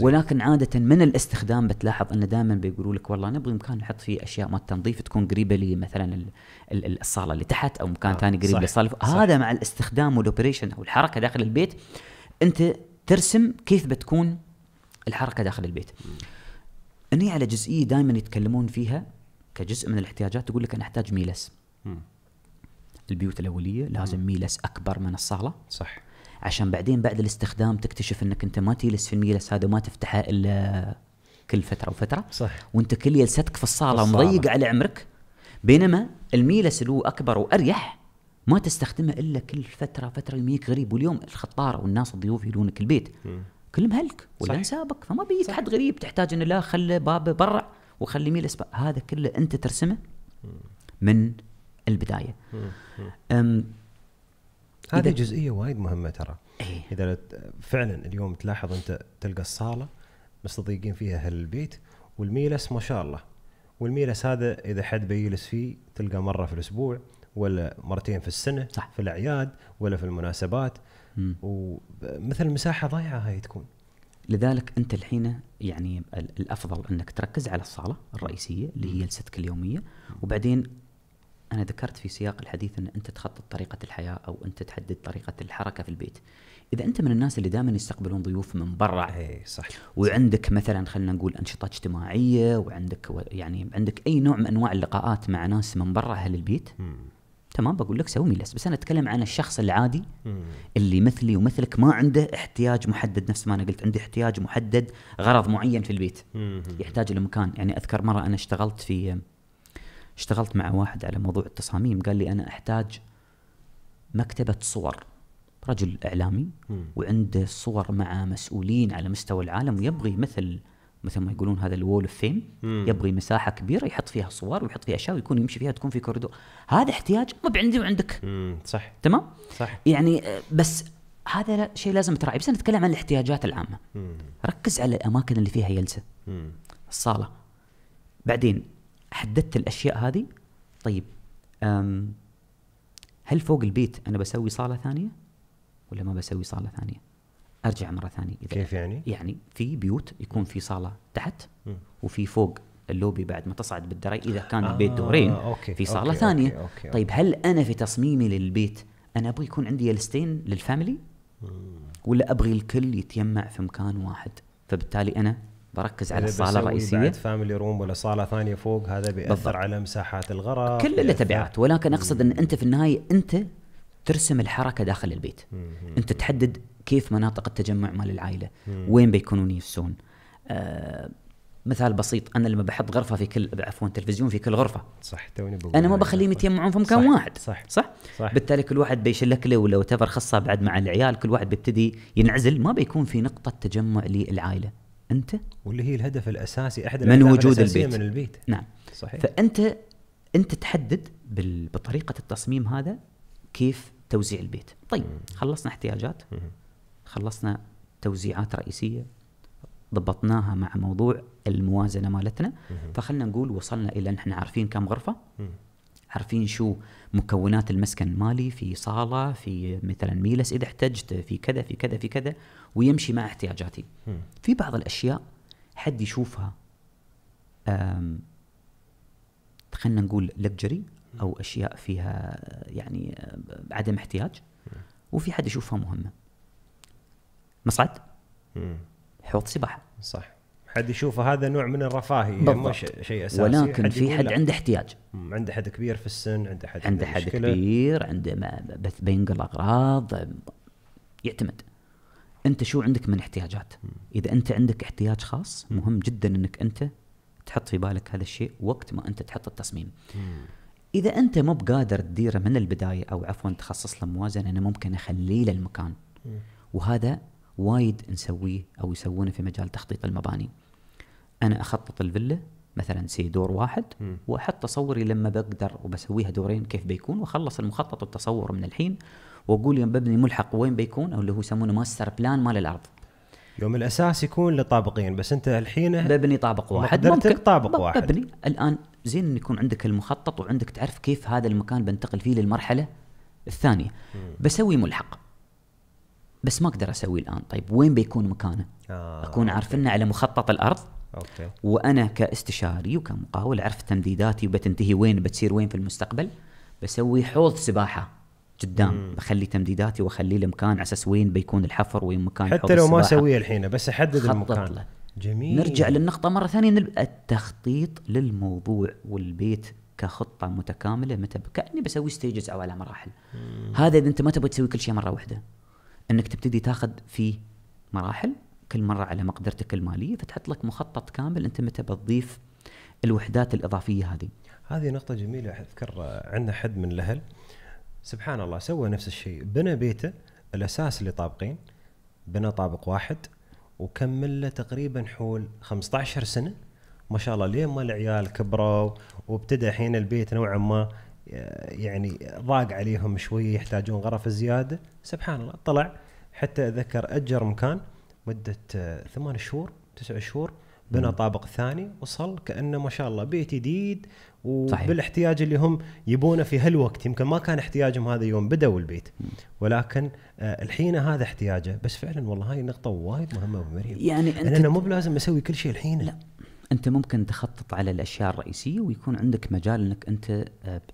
ولكن عاده من الاستخدام بتلاحظ انه دائما بيقولوا لك والله نبغي مكان نحط فيه اشياء مال تنظيف تكون قريبه لي مثلا الصاله اللي تحت او مكان آه، ثاني قريب للصاله هذا مع الاستخدام والاوبريشن او الحركه داخل البيت انت ترسم كيف بتكون الحركه داخل البيت اني على جزئيه دائما يتكلمون فيها كجزء من الاحتياجات تقول لك انا احتاج ميلس البيوت الاوليه لازم ميلس اكبر من الصاله صح عشان بعدين بعد الاستخدام تكتشف انك انت ما تجلس في الميلس هذا وما تفتحه الا كل فتره وفتره صح وانت كل جلستك في الصاله ومضيق على عمرك بينما الميلس اللي هو اكبر واريح ما تستخدمه الا كل فتره فتره يميك غريب واليوم الخطاره والناس الضيوف يلونك البيت كل مهلك ولا انسابك فما بيجيك حد غريب تحتاج انه لا خلي بابه برع وخلي ميلس اسبق هذا كله انت ترسمه من البدايه هذه جزئيه وايد مهمه ترى إيه؟ اذا فعلا اليوم تلاحظ انت تلقى الصاله مستضيقين فيها اهل البيت والميلس ما شاء الله والميلس هذا اذا حد بيجلس فيه تلقى مره في الاسبوع ولا مرتين في السنه صح. في الاعياد ولا في المناسبات ومثل مساحه ضايعه هاي تكون لذلك انت الحين يعني الافضل انك تركز على الصاله الرئيسيه اللي هي جلستك اليوميه وبعدين انا ذكرت في سياق الحديث ان انت تخطط طريقه الحياه او انت تحدد طريقه الحركه في البيت اذا انت من الناس اللي دائما يستقبلون ضيوف من برا اي صح وعندك مثلا خلينا نقول انشطه اجتماعيه وعندك يعني عندك اي نوع من انواع اللقاءات مع ناس من برا اهل البيت مم. تمام بقول لك سوي ميلس بس انا اتكلم عن الشخص العادي اللي مثلي ومثلك ما عنده احتياج محدد نفس ما انا قلت عندي احتياج محدد غرض معين في البيت يحتاج الى مكان يعني اذكر مره انا اشتغلت في اشتغلت مع واحد على موضوع التصاميم قال لي انا احتاج مكتبه صور رجل اعلامي وعنده صور مع مسؤولين على مستوى العالم ويبغي مثل مثل ما يقولون هذا الوول اوف فيم يبغي مساحه كبيره يحط فيها صور ويحط فيها اشياء ويكون يمشي فيها تكون في كوريدور هذا احتياج مو عندي وعندك صح تمام صح يعني آه، بس هذا شيء لازم تراعي بس نتكلم عن الاحتياجات العامه مم. ركز على الاماكن اللي فيها جلسه الصاله بعدين حددت الاشياء هذه طيب هل فوق البيت انا بسوي صاله ثانيه ولا ما بسوي صاله ثانيه ارجع مره ثانيه اذا كيف يعني؟ يعني في بيوت يكون في صاله تحت وفي فوق اللوبي بعد ما تصعد بالدرج اذا كان آه البيت دورين آه، أوكي في صاله أوكي ثانيه أوكي أوكي طيب هل انا في تصميمي للبيت انا ابغى يكون عندي يلستين للفاميلي ولا ابغي الكل يتيمع في مكان واحد فبالتالي انا بركز على الصاله الرئيسيه بعد فاميلي روم ولا صاله ثانيه فوق هذا بياثر بالضبط. على مساحات الغرف كل له تبعات ولكن اقصد ان انت في النهايه انت ترسم الحركه داخل البيت انت تحدد كيف مناطق التجمع مال العائله وين بيكونون يفسون آه مثال بسيط انا لما بحط غرفه في كل عفوا تلفزيون في كل غرفه صح توني بقول انا ما بخليهم يتجمعون في مكان صح واحد صح, صح صح بالتالي كل واحد بيشلك له ولو تفر خاصه بعد مع العيال كل واحد بيبتدي ينعزل ما بيكون في نقطه تجمع للعائله انت واللي هي الهدف الاساسي احد من وجود البيت من البيت نعم صحيح فانت انت تحدد بطريقه التصميم هذا كيف توزيع البيت طيب خلصنا احتياجات خلصنا توزيعات رئيسية ضبطناها مع موضوع الموازنة مالتنا فخلنا نقول وصلنا إلى نحن عارفين كم غرفة عارفين شو مكونات المسكن مالي في صالة في مثلا ميلس إذا احتجت في كذا في كذا في كذا ويمشي مع احتياجاتي في بعض الأشياء حد يشوفها خلينا نقول لكجري او اشياء فيها يعني عدم احتياج وفي حد يشوفها مهمه مصعد حوض سباحه صح حد يشوفه هذا نوع من الرفاهيه يعني مو شيء اساسي ولكن حد في حد عنده احتياج عنده حد كبير في السن عنده حد عنده حد مشكلة. كبير عنده بينقل اغراض يعتمد انت شو عندك من احتياجات اذا انت عندك احتياج خاص مهم جدا انك انت تحط في بالك هذا الشيء وقت ما انت تحط التصميم اذا انت مو بقادر تديره من البدايه او عفوا تخصص له موازنه انا ممكن اخليه للمكان وهذا وايد نسويه او يسوونه في مجال تخطيط المباني انا اخطط الفيلا مثلا سي دور واحد واحط تصوري لما بقدر وبسويها دورين كيف بيكون واخلص المخطط والتصور من الحين واقول يوم ببني ملحق وين بيكون او اللي هو يسمونه ماستر بلان مال الارض يوم الاساس يكون لطابقين بس انت الحين ببني طابق واحد ممكن طابق واحد ببني الان زين ان يكون عندك المخطط وعندك تعرف كيف هذا المكان بنتقل فيه للمرحله الثانيه بسوي ملحق بس ما اقدر اسوي الان طيب وين بيكون مكانه آه. اكون عارف انه على مخطط الارض أوكي. وانا كاستشاري وكمقاول اعرف تمديداتي وبتنتهي وين بتصير وين في المستقبل بسوي حوض سباحه قدام بخلي تمديداتي واخلي المكان على اساس وين بيكون الحفر وين مكان حتى لو السباحة. ما اسويه الحين بس احدد المكان له. جميل نرجع للنقطة مرة ثانية التخطيط للموضوع والبيت كخطة متكاملة متى كأني بسوي ستيجز أو على مراحل مم. هذا إذا أنت ما تبغى تسوي كل شيء مرة واحدة أنك تبتدي تاخذ في مراحل كل مرة على مقدرتك المالية فتحط لك مخطط كامل أنت متى بتضيف الوحدات الإضافية هذه هذه نقطة جميلة أذكر عندنا حد من الأهل سبحان الله سوى نفس الشيء بنى بيته الأساس اللي طابقين بنى طابق واحد وكمل له تقريبا حول 15 سنه ما شاء الله لين ما العيال كبروا وابتدى الحين البيت نوعا ما آه، يعني ضاق عليهم شوي يحتاجون غرف زياده سبحان الله طلع حتى ذكر اجر مكان مده آه، ثمان شهور تسع شهور بنى طابق ثاني وصل كانه ما شاء الله بيت جديد وبالاحتياج اللي هم يبونه في هالوقت يمكن ما كان احتياجهم هذا يوم بدأوا البيت ولكن آه، الحين هذا احتياجه بس فعلا والله هاي النقطة وايد مهمة ابو مريم يعني انت لانه مو بلازم اسوي كل شيء الحين لا انت ممكن تخطط على الاشياء الرئيسيه ويكون عندك مجال انك انت آه،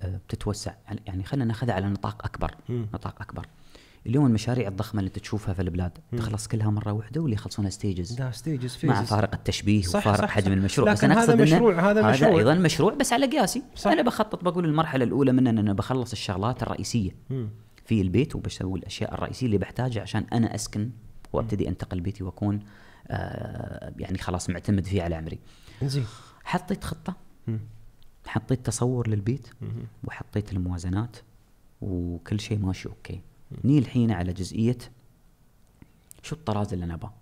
آه، بتتوسع يعني خلينا ناخذها على نطاق اكبر م. نطاق اكبر اليوم المشاريع الضخمه اللي تشوفها في البلاد م. تخلص كلها مره واحده ولا يخلصونها ستيجز لا ستيجز فيزز. مع فارق التشبيه صح وفارق صح حجم صح المشروع لكن بس هذا مشروع هذا مشروع هذا ايضا مشروع بس على قياسي صح. انا بخطط بقول المرحله الاولى منه ان انا بخلص الشغلات الرئيسيه م. في البيت وبسوي الاشياء الرئيسيه اللي بحتاجها عشان انا اسكن وابتدي انتقل بيتي واكون آه يعني خلاص معتمد فيه على عمري زين حطيت خطه م. حطيت تصور للبيت وحطيت الموازنات وكل شيء ماشي اوكي ني الحين على جزئيه شو الطراز اللي انا ابغاه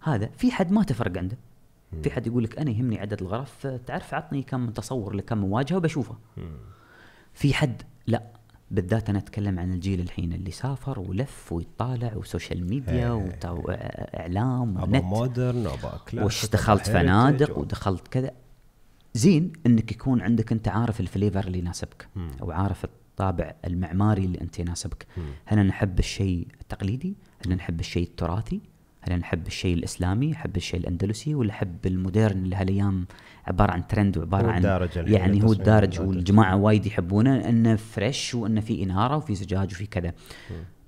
هذا في حد ما تفرق عنده في حد يقول لك انا يهمني عدد الغرف تعرف عطني كم تصور لكم مواجهه وبشوفه في حد لا بالذات انا اتكلم عن الجيل الحين اللي سافر ولف ويطالع وسوشيال ميديا إيه. واعلام اعلام ونت مودرن وش دخلت فنادق ودخلت كذا زين انك يكون عندك انت عارف الفليفر اللي يناسبك او عارف الطابع المعماري اللي انت يناسبك م. هل نحب الشيء التقليدي هل نحب الشيء التراثي هل نحب الشيء الاسلامي نحب الشيء الاندلسي ولا احب المودرن اللي هالايام عباره عن ترند وعباره عن يعني هو الدارج والجماعه وايد يحبونه انه فريش وانه في اناره وفي زجاج وفي كذا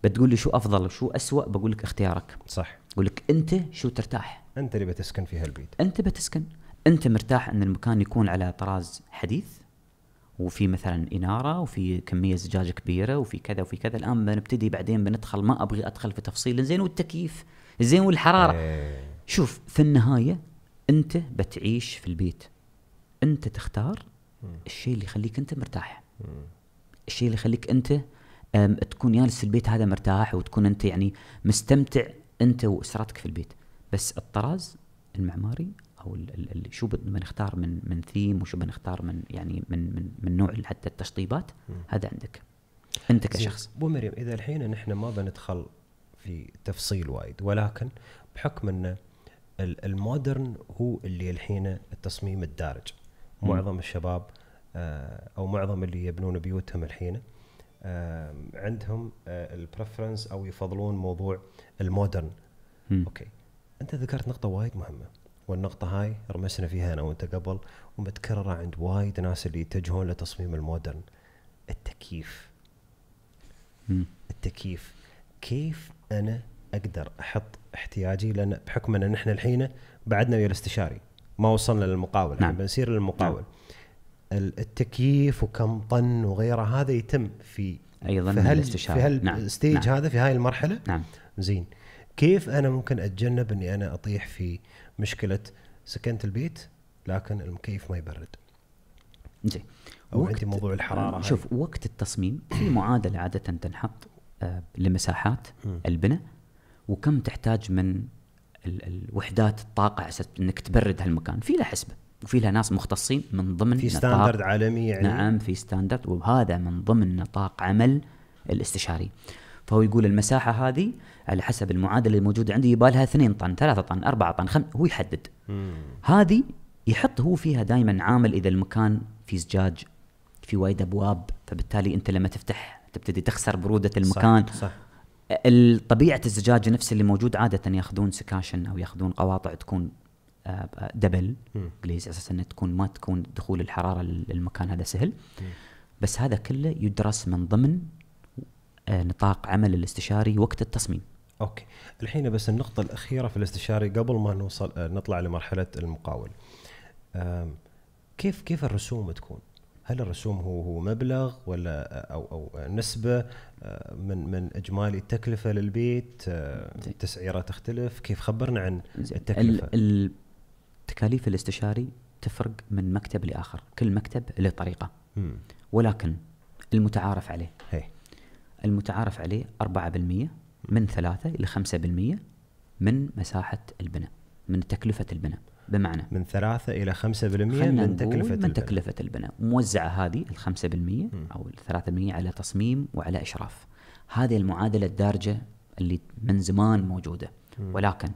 بتقول لي شو افضل وشو اسوء بقول لك اختيارك صح اقول لك انت شو ترتاح انت اللي بتسكن في هالبيت انت بتسكن انت مرتاح ان المكان يكون على طراز حديث وفي مثلا اناره وفي كميه زجاج كبيره وفي كذا وفي كذا الان بنبتدي بعدين بندخل ما ابغي ادخل في تفصيل زين والتكييف زين والحراره أيه. شوف في النهايه انت بتعيش في البيت انت تختار الشيء اللي يخليك انت مرتاح الشيء اللي يخليك انت تكون جالس في البيت هذا مرتاح وتكون انت يعني مستمتع انت واسرتك في البيت بس الطراز المعماري او شو بنختار من من ثيم وشو بنختار من يعني من من من نوع حتى التشطيبات هذا عندك انت كشخص ابو مريم اذا الحين نحن ما بندخل في تفصيل وايد ولكن بحكم ان المودرن هو اللي الحين التصميم الدارج معظم الشباب آه، او معظم اللي يبنون بيوتهم الحين آه، عندهم آه، البريفرنس او يفضلون موضوع المودرن اوكي انت ذكرت نقطه وايد مهمه والنقطة هاي رمسنا فيها أنا وأنت قبل ومتكررة عند وايد ناس اللي يتجهون لتصميم المودرن التكييف التكييف كيف أنا أقدر أحط احتياجي لأن بحكم أن نحن الحين بعدنا ويا الاستشاري ما وصلنا للمقاول نعم. بنصير للمقاول نعم. التكييف وكم طن وغيره هذا يتم في ايضا في الاستشاري في هالستيج نعم. نعم. هذا في هاي المرحله نعم زين كيف انا ممكن اتجنب اني انا اطيح في مشكله سكنت البيت لكن المكيف ما يبرد زين او موضوع الحراره شوف هاي. وقت التصميم في معادله عاده تنحط آه، لمساحات البناء وكم تحتاج من الوحدات الطاقه على انك تبرد هالمكان في لها حسبه وفي لها ناس مختصين من ضمن في ستاندرد عالمي يعني نعم في ستاندرد وهذا من ضمن نطاق عمل الاستشاري فهو يقول المساحه هذه على حسب المعادله الموجوده عندي يبالها 2 طن 3 طن 4 طن 5 هو يحدد هذه يحط هو فيها دائما عامل اذا المكان في زجاج في وايد ابواب فبالتالي انت لما تفتح تبتدي تخسر بروده المكان صح, صح. طبيعه الزجاج نفس اللي موجود عاده ياخذون سكاشن او ياخذون قواطع تكون آه، دبل انجليزي اساس انها تكون ما تكون دخول الحراره للمكان هذا سهل م. بس هذا كله يدرس من ضمن آه، نطاق عمل الاستشاري وقت التصميم اوكي الحين بس النقطه الاخيره في الاستشاري قبل ما نوصل آه، نطلع لمرحله المقاول كيف كيف الرسوم تكون هل الرسوم هو هو مبلغ ولا آه، او او نسبه من من اجمالي التكلفه للبيت التسعيرة تختلف كيف خبرنا عن التكلفه التكاليف الاستشاري تفرق من مكتب لاخر كل مكتب له طريقه ولكن المتعارف عليه هي. المتعارف عليه 4% من 3 إلى 5% من مساحة البناء من تكلفة البناء بمعنى من 3 إلى 5% من تكلفة من تكلفة البناء موزعة هذه ال 5% أو ال 3% على تصميم وعلى إشراف هذه المعادلة الدارجة اللي من زمان موجودة ولكن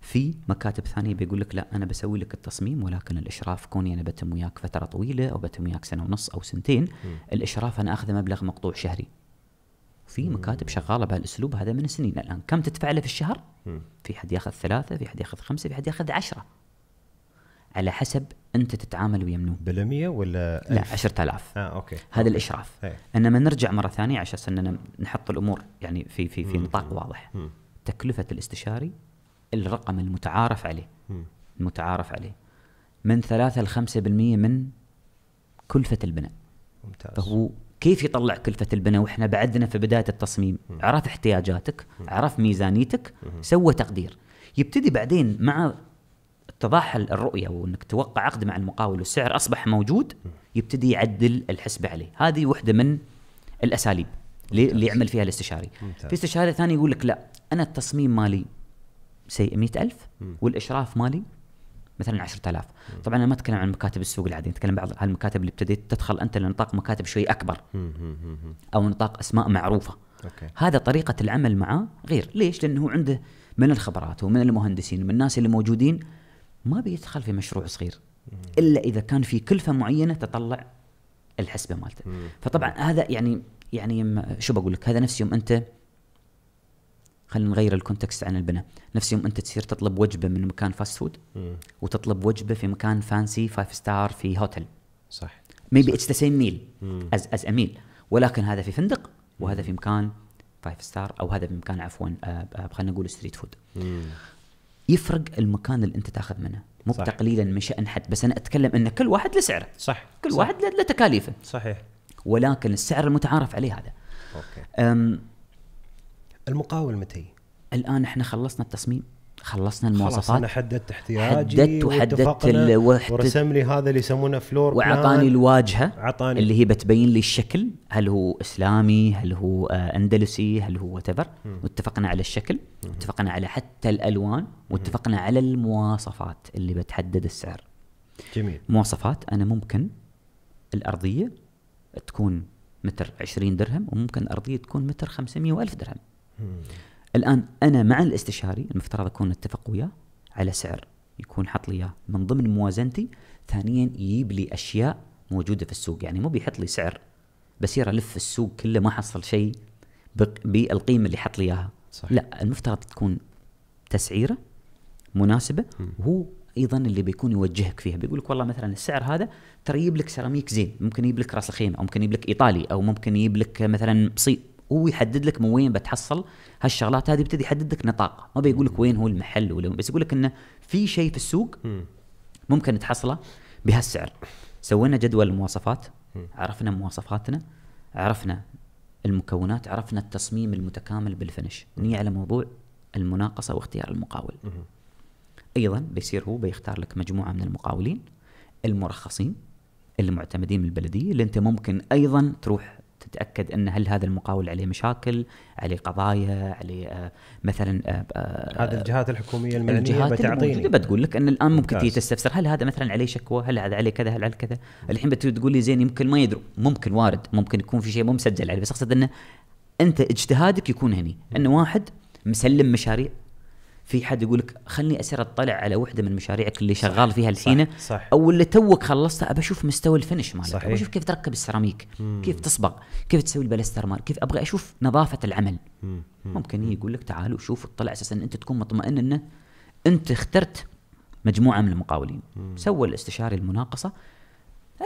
في مكاتب ثانية بيقول لك لا أنا بسوي لك التصميم ولكن الإشراف كوني أنا بتم وياك فترة طويلة أو بتم وياك سنة ونص أو سنتين الإشراف أنا أخذ مبلغ مقطوع شهري في مكاتب شغاله بهالاسلوب هذا من سنين الان كم تدفع له في الشهر في حد ياخذ ثلاثه في حد ياخذ خمسه في حد ياخذ عشرة على حسب انت تتعامل ويا منو بلا 100 ولا ألف؟ لا 10000 اه اوكي هذا أوكي. الاشراف هي. إيه. انما نرجع مره ثانيه على اساس اننا نحط الامور يعني في في في نطاق واضح مم. تكلفه الاستشاري الرقم المتعارف عليه مم. المتعارف عليه من 3 ل 5% من كلفه البناء ممتاز فهو كيف يطلع كلفة البناء واحنا بعدنا في بداية التصميم عرف احتياجاتك عرف ميزانيتك سوى تقدير يبتدي بعدين مع اتضاح الرؤية وانك توقع عقد مع المقاول والسعر اصبح موجود يبتدي يعدل الحسبة عليه هذه واحدة من الاساليب اللي يعمل فيها الاستشاري ممتاز. في استشاري ثاني يقول لك لا انا التصميم مالي سيء مئة ألف والإشراف مالي مثلا 10000 طبعا انا ما اتكلم عن مكاتب السوق العاديه اتكلم بعض المكاتب اللي ابتديت تدخل انت لنطاق مكاتب شوي اكبر او نطاق اسماء معروفه أوكي. هذا طريقه العمل معاه غير ليش لانه هو عنده من الخبرات ومن المهندسين ومن الناس اللي موجودين ما بيدخل في مشروع صغير الا اذا كان في كلفه معينه تطلع الحسبه مالته فطبعا هذا يعني يعني شو بقول لك هذا نفس يوم انت خلينا نغير الكونتكست عن البناء نفس يوم انت تصير تطلب وجبه من مكان فاست فود وتطلب وجبه في مكان فانسي فايف ستار في هوتل صح ميبي اتس ذا سيم ميل از از اميل ولكن هذا في فندق وهذا في مكان فايف ستار او هذا في مكان عفوا آه، آه، خلينا نقول ستريت فود يفرق المكان اللي انت تاخذ منه مو تقليلا من شان حد بس انا اتكلم ان كل واحد له سعره صح كل صح. واحد له تكاليفه صحيح ولكن السعر المتعارف عليه هذا اوكي المقاول متى الان احنا خلصنا التصميم خلصنا المواصفات خلاص انا حددت احتياجي حددت وحددت ورسم لي هذا اللي يسمونه فلور واعطاني الواجهه عطاني اللي هي بتبين لي الشكل هل هو اسلامي هل هو آه، اندلسي هل هو تبر واتفقنا على الشكل واتفقنا على حتى الالوان واتفقنا على المواصفات اللي بتحدد السعر جميل مواصفات انا ممكن الارضيه تكون متر 20 درهم وممكن ارضيه تكون متر 500 و1000 درهم الان انا مع الاستشاري المفترض اكون اتفق وياه على سعر يكون حط لي اياه من ضمن موازنتي ثانيا يجيب لي اشياء موجوده في السوق يعني مو بيحط لي سعر بسير الف السوق كله ما حصل شيء بالقيمه اللي حط لي اياها لا المفترض تكون تسعيره مناسبه وهو ايضا اللي بيكون يوجهك فيها بيقول لك والله مثلا السعر هذا ترى يجيب لك سيراميك زين ممكن يجيب لك راس الخيمه او ممكن يجيب لك ايطالي او ممكن يجيب لك مثلا بسيط هو يحدد لك من وين بتحصل هالشغلات هذه يبتدي يحدد لك نطاق ما بيقول لك وين هو المحل ولا بس يقول لك انه في شيء في السوق ممكن تحصله بهالسعر سوينا جدول المواصفات عرفنا مواصفاتنا عرفنا المكونات عرفنا التصميم المتكامل بالفنش نيجي على موضوع المناقصه واختيار المقاول ايضا بيصير هو بيختار لك مجموعه من المقاولين المرخصين المعتمدين من البلديه اللي انت ممكن ايضا تروح تتاكد ان هل هذا المقاول عليه مشاكل، عليه قضايا، عليه آه، مثلا آه، آه، هذه الجهات الحكوميه المعنيه الجهات بتعطيني بتقول لك ان الان ممكن تيجي تستفسر هل هذا مثلا عليه شكوى؟ هل هذا عليه كذا؟ هل عليه كذا؟ الحين بتقول لي زين يمكن ما يدروا، ممكن وارد، ممكن يكون في شيء مو مسجل عليه، بس اقصد انه انت اجتهادك يكون هني، انه واحد مسلم مشاريع في حد يقول لك خلني اسير اطلع على وحده من مشاريعك اللي شغال فيها الحين او اللي توك خلصتها ابى اشوف مستوى الفنش مالك ابى اشوف كيف تركب السيراميك كيف تصبغ كيف تسوي البلاستر مال كيف ابغى اشوف نظافه العمل مم. ممكن مم. يقول لك تعال وشوف اطلع اساسا انت تكون مطمئن انه انت اخترت مجموعه من المقاولين سوى الاستشاري المناقصه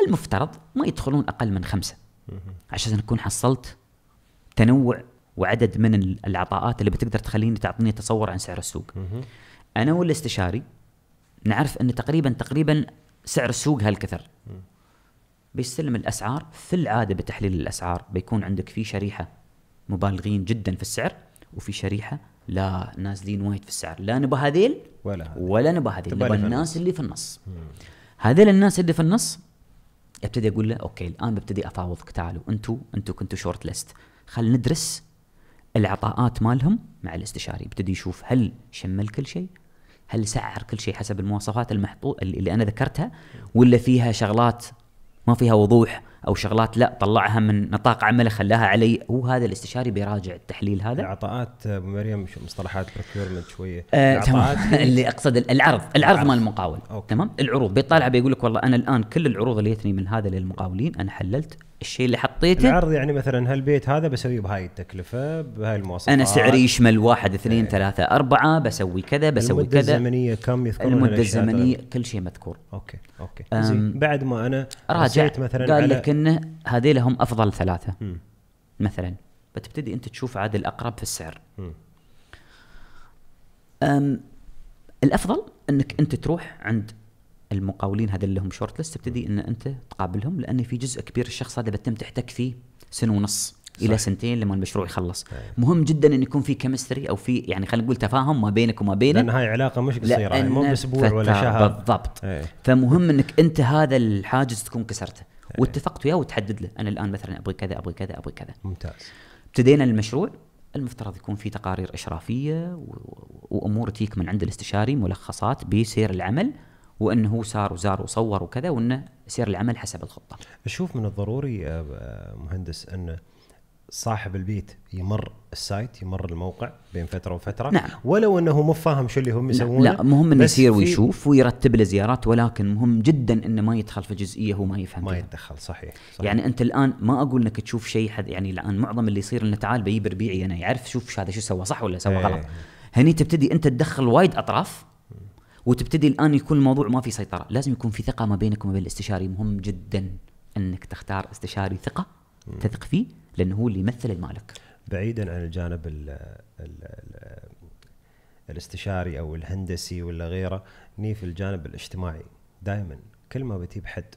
المفترض ما يدخلون اقل من خمسه عشان تكون حصلت تنوع وعدد من العطاءات اللي بتقدر تخليني تعطيني تصور عن سعر السوق انا والاستشاري نعرف ان تقريبا تقريبا سعر السوق هالكثر بيستلم الاسعار في العاده بتحليل الاسعار بيكون عندك في شريحه مبالغين جدا في السعر وفي شريحه لا نازلين وايد في السعر لا نبى هذيل ولا هذيل. ولا نبى هذيل نبى الناس اللي في النص هذيل الناس اللي في النص ابتدي اقول له اوكي الان ببتدي افاوضك تعالوا انتوا انتوا كنتوا شورت ليست خل ندرس العطاءات مالهم مع الاستشاري يبتدي يشوف هل شمل كل شيء هل سعر كل شيء حسب المواصفات المحطوط اللي انا ذكرتها ولا فيها شغلات ما فيها وضوح او شغلات لا طلعها من نطاق عمله خلاها علي هو هذا الاستشاري بيراجع التحليل هذا العطاءات ابو مريم مصطلحات بروكيورمنت شويه آه تمام اللي اقصد العرض العرض مال المقاول تمام العروض بيطالع بيقول لك والله انا الان كل العروض اللي جتني من هذا للمقاولين انا حللت الشيء اللي حطيته العرض يعني مثلا هالبيت هذا بسويه بهاي التكلفه بهاي المواصفات انا سعري يشمل واحد اثنين ايه. ثلاثه اربعه بسوي كذا بسوي المدة كذا المده الزمنيه كم يذكرون المده الزمنيه كل شيء مذكور اوكي اوكي زين بعد ما انا راجعت مثلا قال لك انه هذيل هم افضل ثلاثه م. مثلا بتبتدي انت تشوف عاد الاقرب في السعر أم الافضل انك انت تروح عند المقاولين هذا اللي هم شورت ليست تبتدي ان انت تقابلهم لان في جزء كبير الشخص هذا بتم تحتك فيه سنه ونص الى سنتين لما المشروع يخلص أي. مهم جدا ان يكون في كيمستري او في يعني خلينا نقول تفاهم ما بينك وما بينه لان هاي علاقه مش قصيره يعني مو باسبوع ولا شهر بالضبط أي. فمهم انك انت هذا الحاجز تكون كسرته واتفقت وياه وتحدد له انا الان مثلا ابغي كذا ابغي كذا ابغي كذا ممتاز ابتدينا المشروع المفترض يكون في تقارير اشرافيه و... وامور تجيك من عند الاستشاري ملخصات بسير العمل وانه سار وزار وصور وكذا وانه يصير العمل حسب الخطه. اشوف من الضروري مهندس ان صاحب البيت يمر السايت يمر الموقع بين فتره وفتره نعم. ولو انه مو فاهم شو اللي هم يسوونه لا مهم انه يصير ويشوف ويرتب له زيارات ولكن مهم جدا انه ما يدخل في جزئيه هو ما يفهم ما يتدخل صحيح, صحيح يعني انت الان ما اقول انك تشوف شيء حد يعني الان معظم اللي يصير انه تعال بجيب ربيعي انا يعرف شوف هذا شو سوى صح ولا سوى إيه. غلط هني تبتدي انت تدخل وايد اطراف وتبتدي الان يكون الموضوع ما في سيطره لازم يكون في ثقه ما بينك وما بين الاستشاري مهم جدا انك تختار استشاري ثقه تثق فيه لانه هو اللي يمثل المالك بعيدا عن الجانب الـ الـ الـ الاستشاري او الهندسي ولا غيره ني في الجانب الاجتماعي دائما كل ما بتجيب حد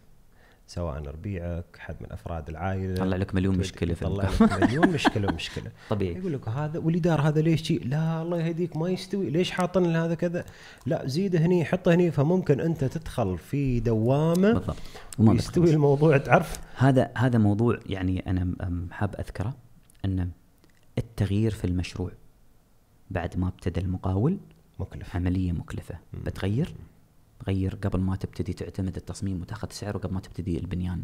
سواء ربيعك حد من افراد العائله طلع لك مليون مشكله في طلع لك مليون مشكله مشكله طبيعي يقول لك هذا والادار هذا ليش شيء لا الله يهديك ما يستوي ليش حاطن هذا كذا لا زيد هني حطه هني فممكن انت تدخل في دوامه بالضبط وما يستوي الموضوع تعرف هذا هذا موضوع يعني انا حاب اذكره ان التغيير في المشروع بعد ما ابتدى المقاول مكلف عمليه مكلفه بتغير غير قبل ما تبتدي تعتمد التصميم وتاخذ سعر وقبل ما تبتدي البنيان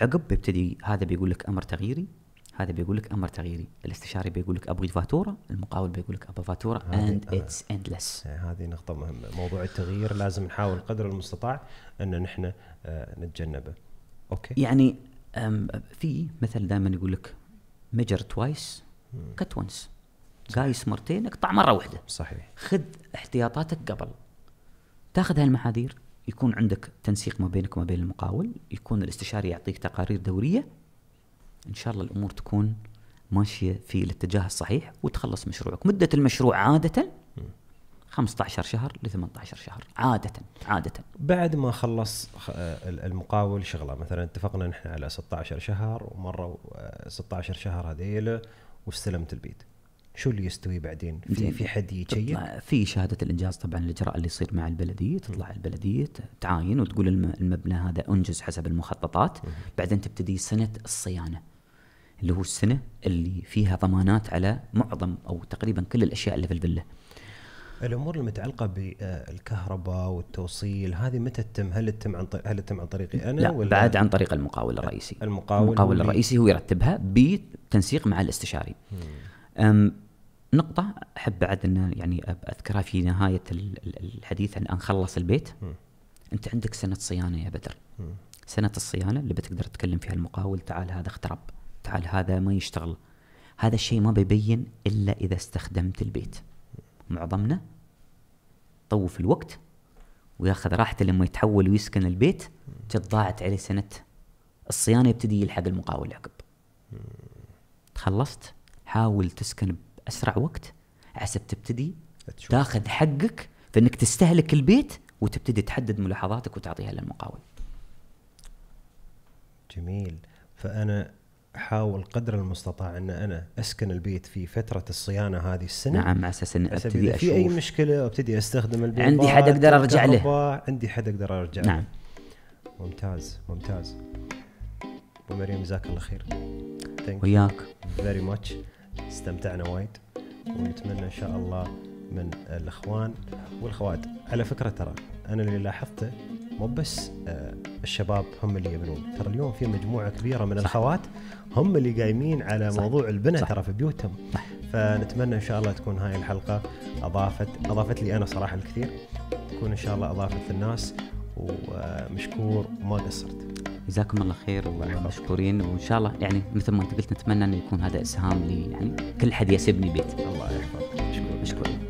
عقب بيبتدي هذا بيقول لك امر تغييري هذا بيقول لك امر تغييري الاستشاري بيقول لك ابغي فاتوره المقاول بيقول لك ابغى فاتوره اند اتس اندلس هذه نقطه مهمه موضوع التغيير لازم نحاول قدر المستطاع ان نحن آه نتجنبه اوكي يعني في مثل دائما يقول لك ميجر توايس كت ونس قايس مرتين اقطع مره واحده صحيح خذ احتياطاتك قبل تاخذ هالمحاذير يكون عندك تنسيق ما بينك وما بين المقاول يكون الاستشاري يعطيك تقارير دورية إن شاء الله الأمور تكون ماشية في الاتجاه الصحيح وتخلص مشروعك مدة المشروع عادة 15 شهر ل 18 شهر عادة عادة بعد ما خلص آه، المقاول شغله مثلا اتفقنا نحن على 16 شهر ومروا 16 آه، شهر هذيله واستلمت البيت شو اللي يستوي بعدين؟ في إيه. في حد يشيك؟ في شهاده الانجاز طبعا الاجراء اللي يصير مع البلديه تطلع البلديه تعاين وتقول المبنى هذا انجز حسب المخططات بعدين تبتدي سنه الصيانه اللي هو السنه اللي فيها ضمانات على معظم او تقريبا كل الاشياء اللي في الفيلا. الامور المتعلقه بالكهرباء والتوصيل هذه متى تتم؟ هل تتم عن هل تتم عن طريقي انا لا ولا بعد عن طريق المقاول الرئيسي. المقاول المقاول الرئيسي هو يرتبها بتنسيق مع الاستشاري. نقطة أحب بعد أن يعني أذكرها في نهاية الحديث عن أن خلص البيت م. أنت عندك سنة صيانة يا بدر م. سنة الصيانة اللي بتقدر تتكلم فيها المقاول تعال هذا اخترب تعال هذا ما يشتغل هذا الشيء ما بيبين إلا إذا استخدمت البيت معظمنا طوف الوقت وياخذ راحته لما يتحول ويسكن البيت تضاعت عليه سنة الصيانة يبتدي يلحق المقاول عقب خلصت حاول تسكن اسرع وقت عسب تبتدي تاخذ حقك في انك تستهلك البيت وتبتدي تحدد ملاحظاتك وتعطيها للمقاول. جميل فانا احاول قدر المستطاع ان انا اسكن البيت في فتره الصيانه هذه السنه نعم على اساس ان ابتدي اشوف في اي مشكله ابتدي استخدم البيت عندي حد اقدر ارجع له عندي حد اقدر ارجع نعم ممتاز ممتاز ابو مريم جزاك الله خير وياك فيري ماتش استمتعنا وايد ونتمنى ان شاء الله من الاخوان والخوات على فكره ترى انا اللي لاحظته مو بس آه، الشباب هم اللي يبنون ترى اليوم في مجموعه كبيره من الاخوات هم اللي قايمين على صح. موضوع البناء ترى في بيوتهم صح. فنتمنى ان شاء الله تكون هاي الحلقه اضافت اضافت لي انا صراحه الكثير تكون ان شاء الله اضافت للناس ومشكور وما قصرت جزاكم الله خير ومشكورين وان شاء الله يعني مثل ما انت قلت نتمنى انه يكون هذا اسهام لي يعني كل حد يسبني بيت الله يحفظك مشكور مشكور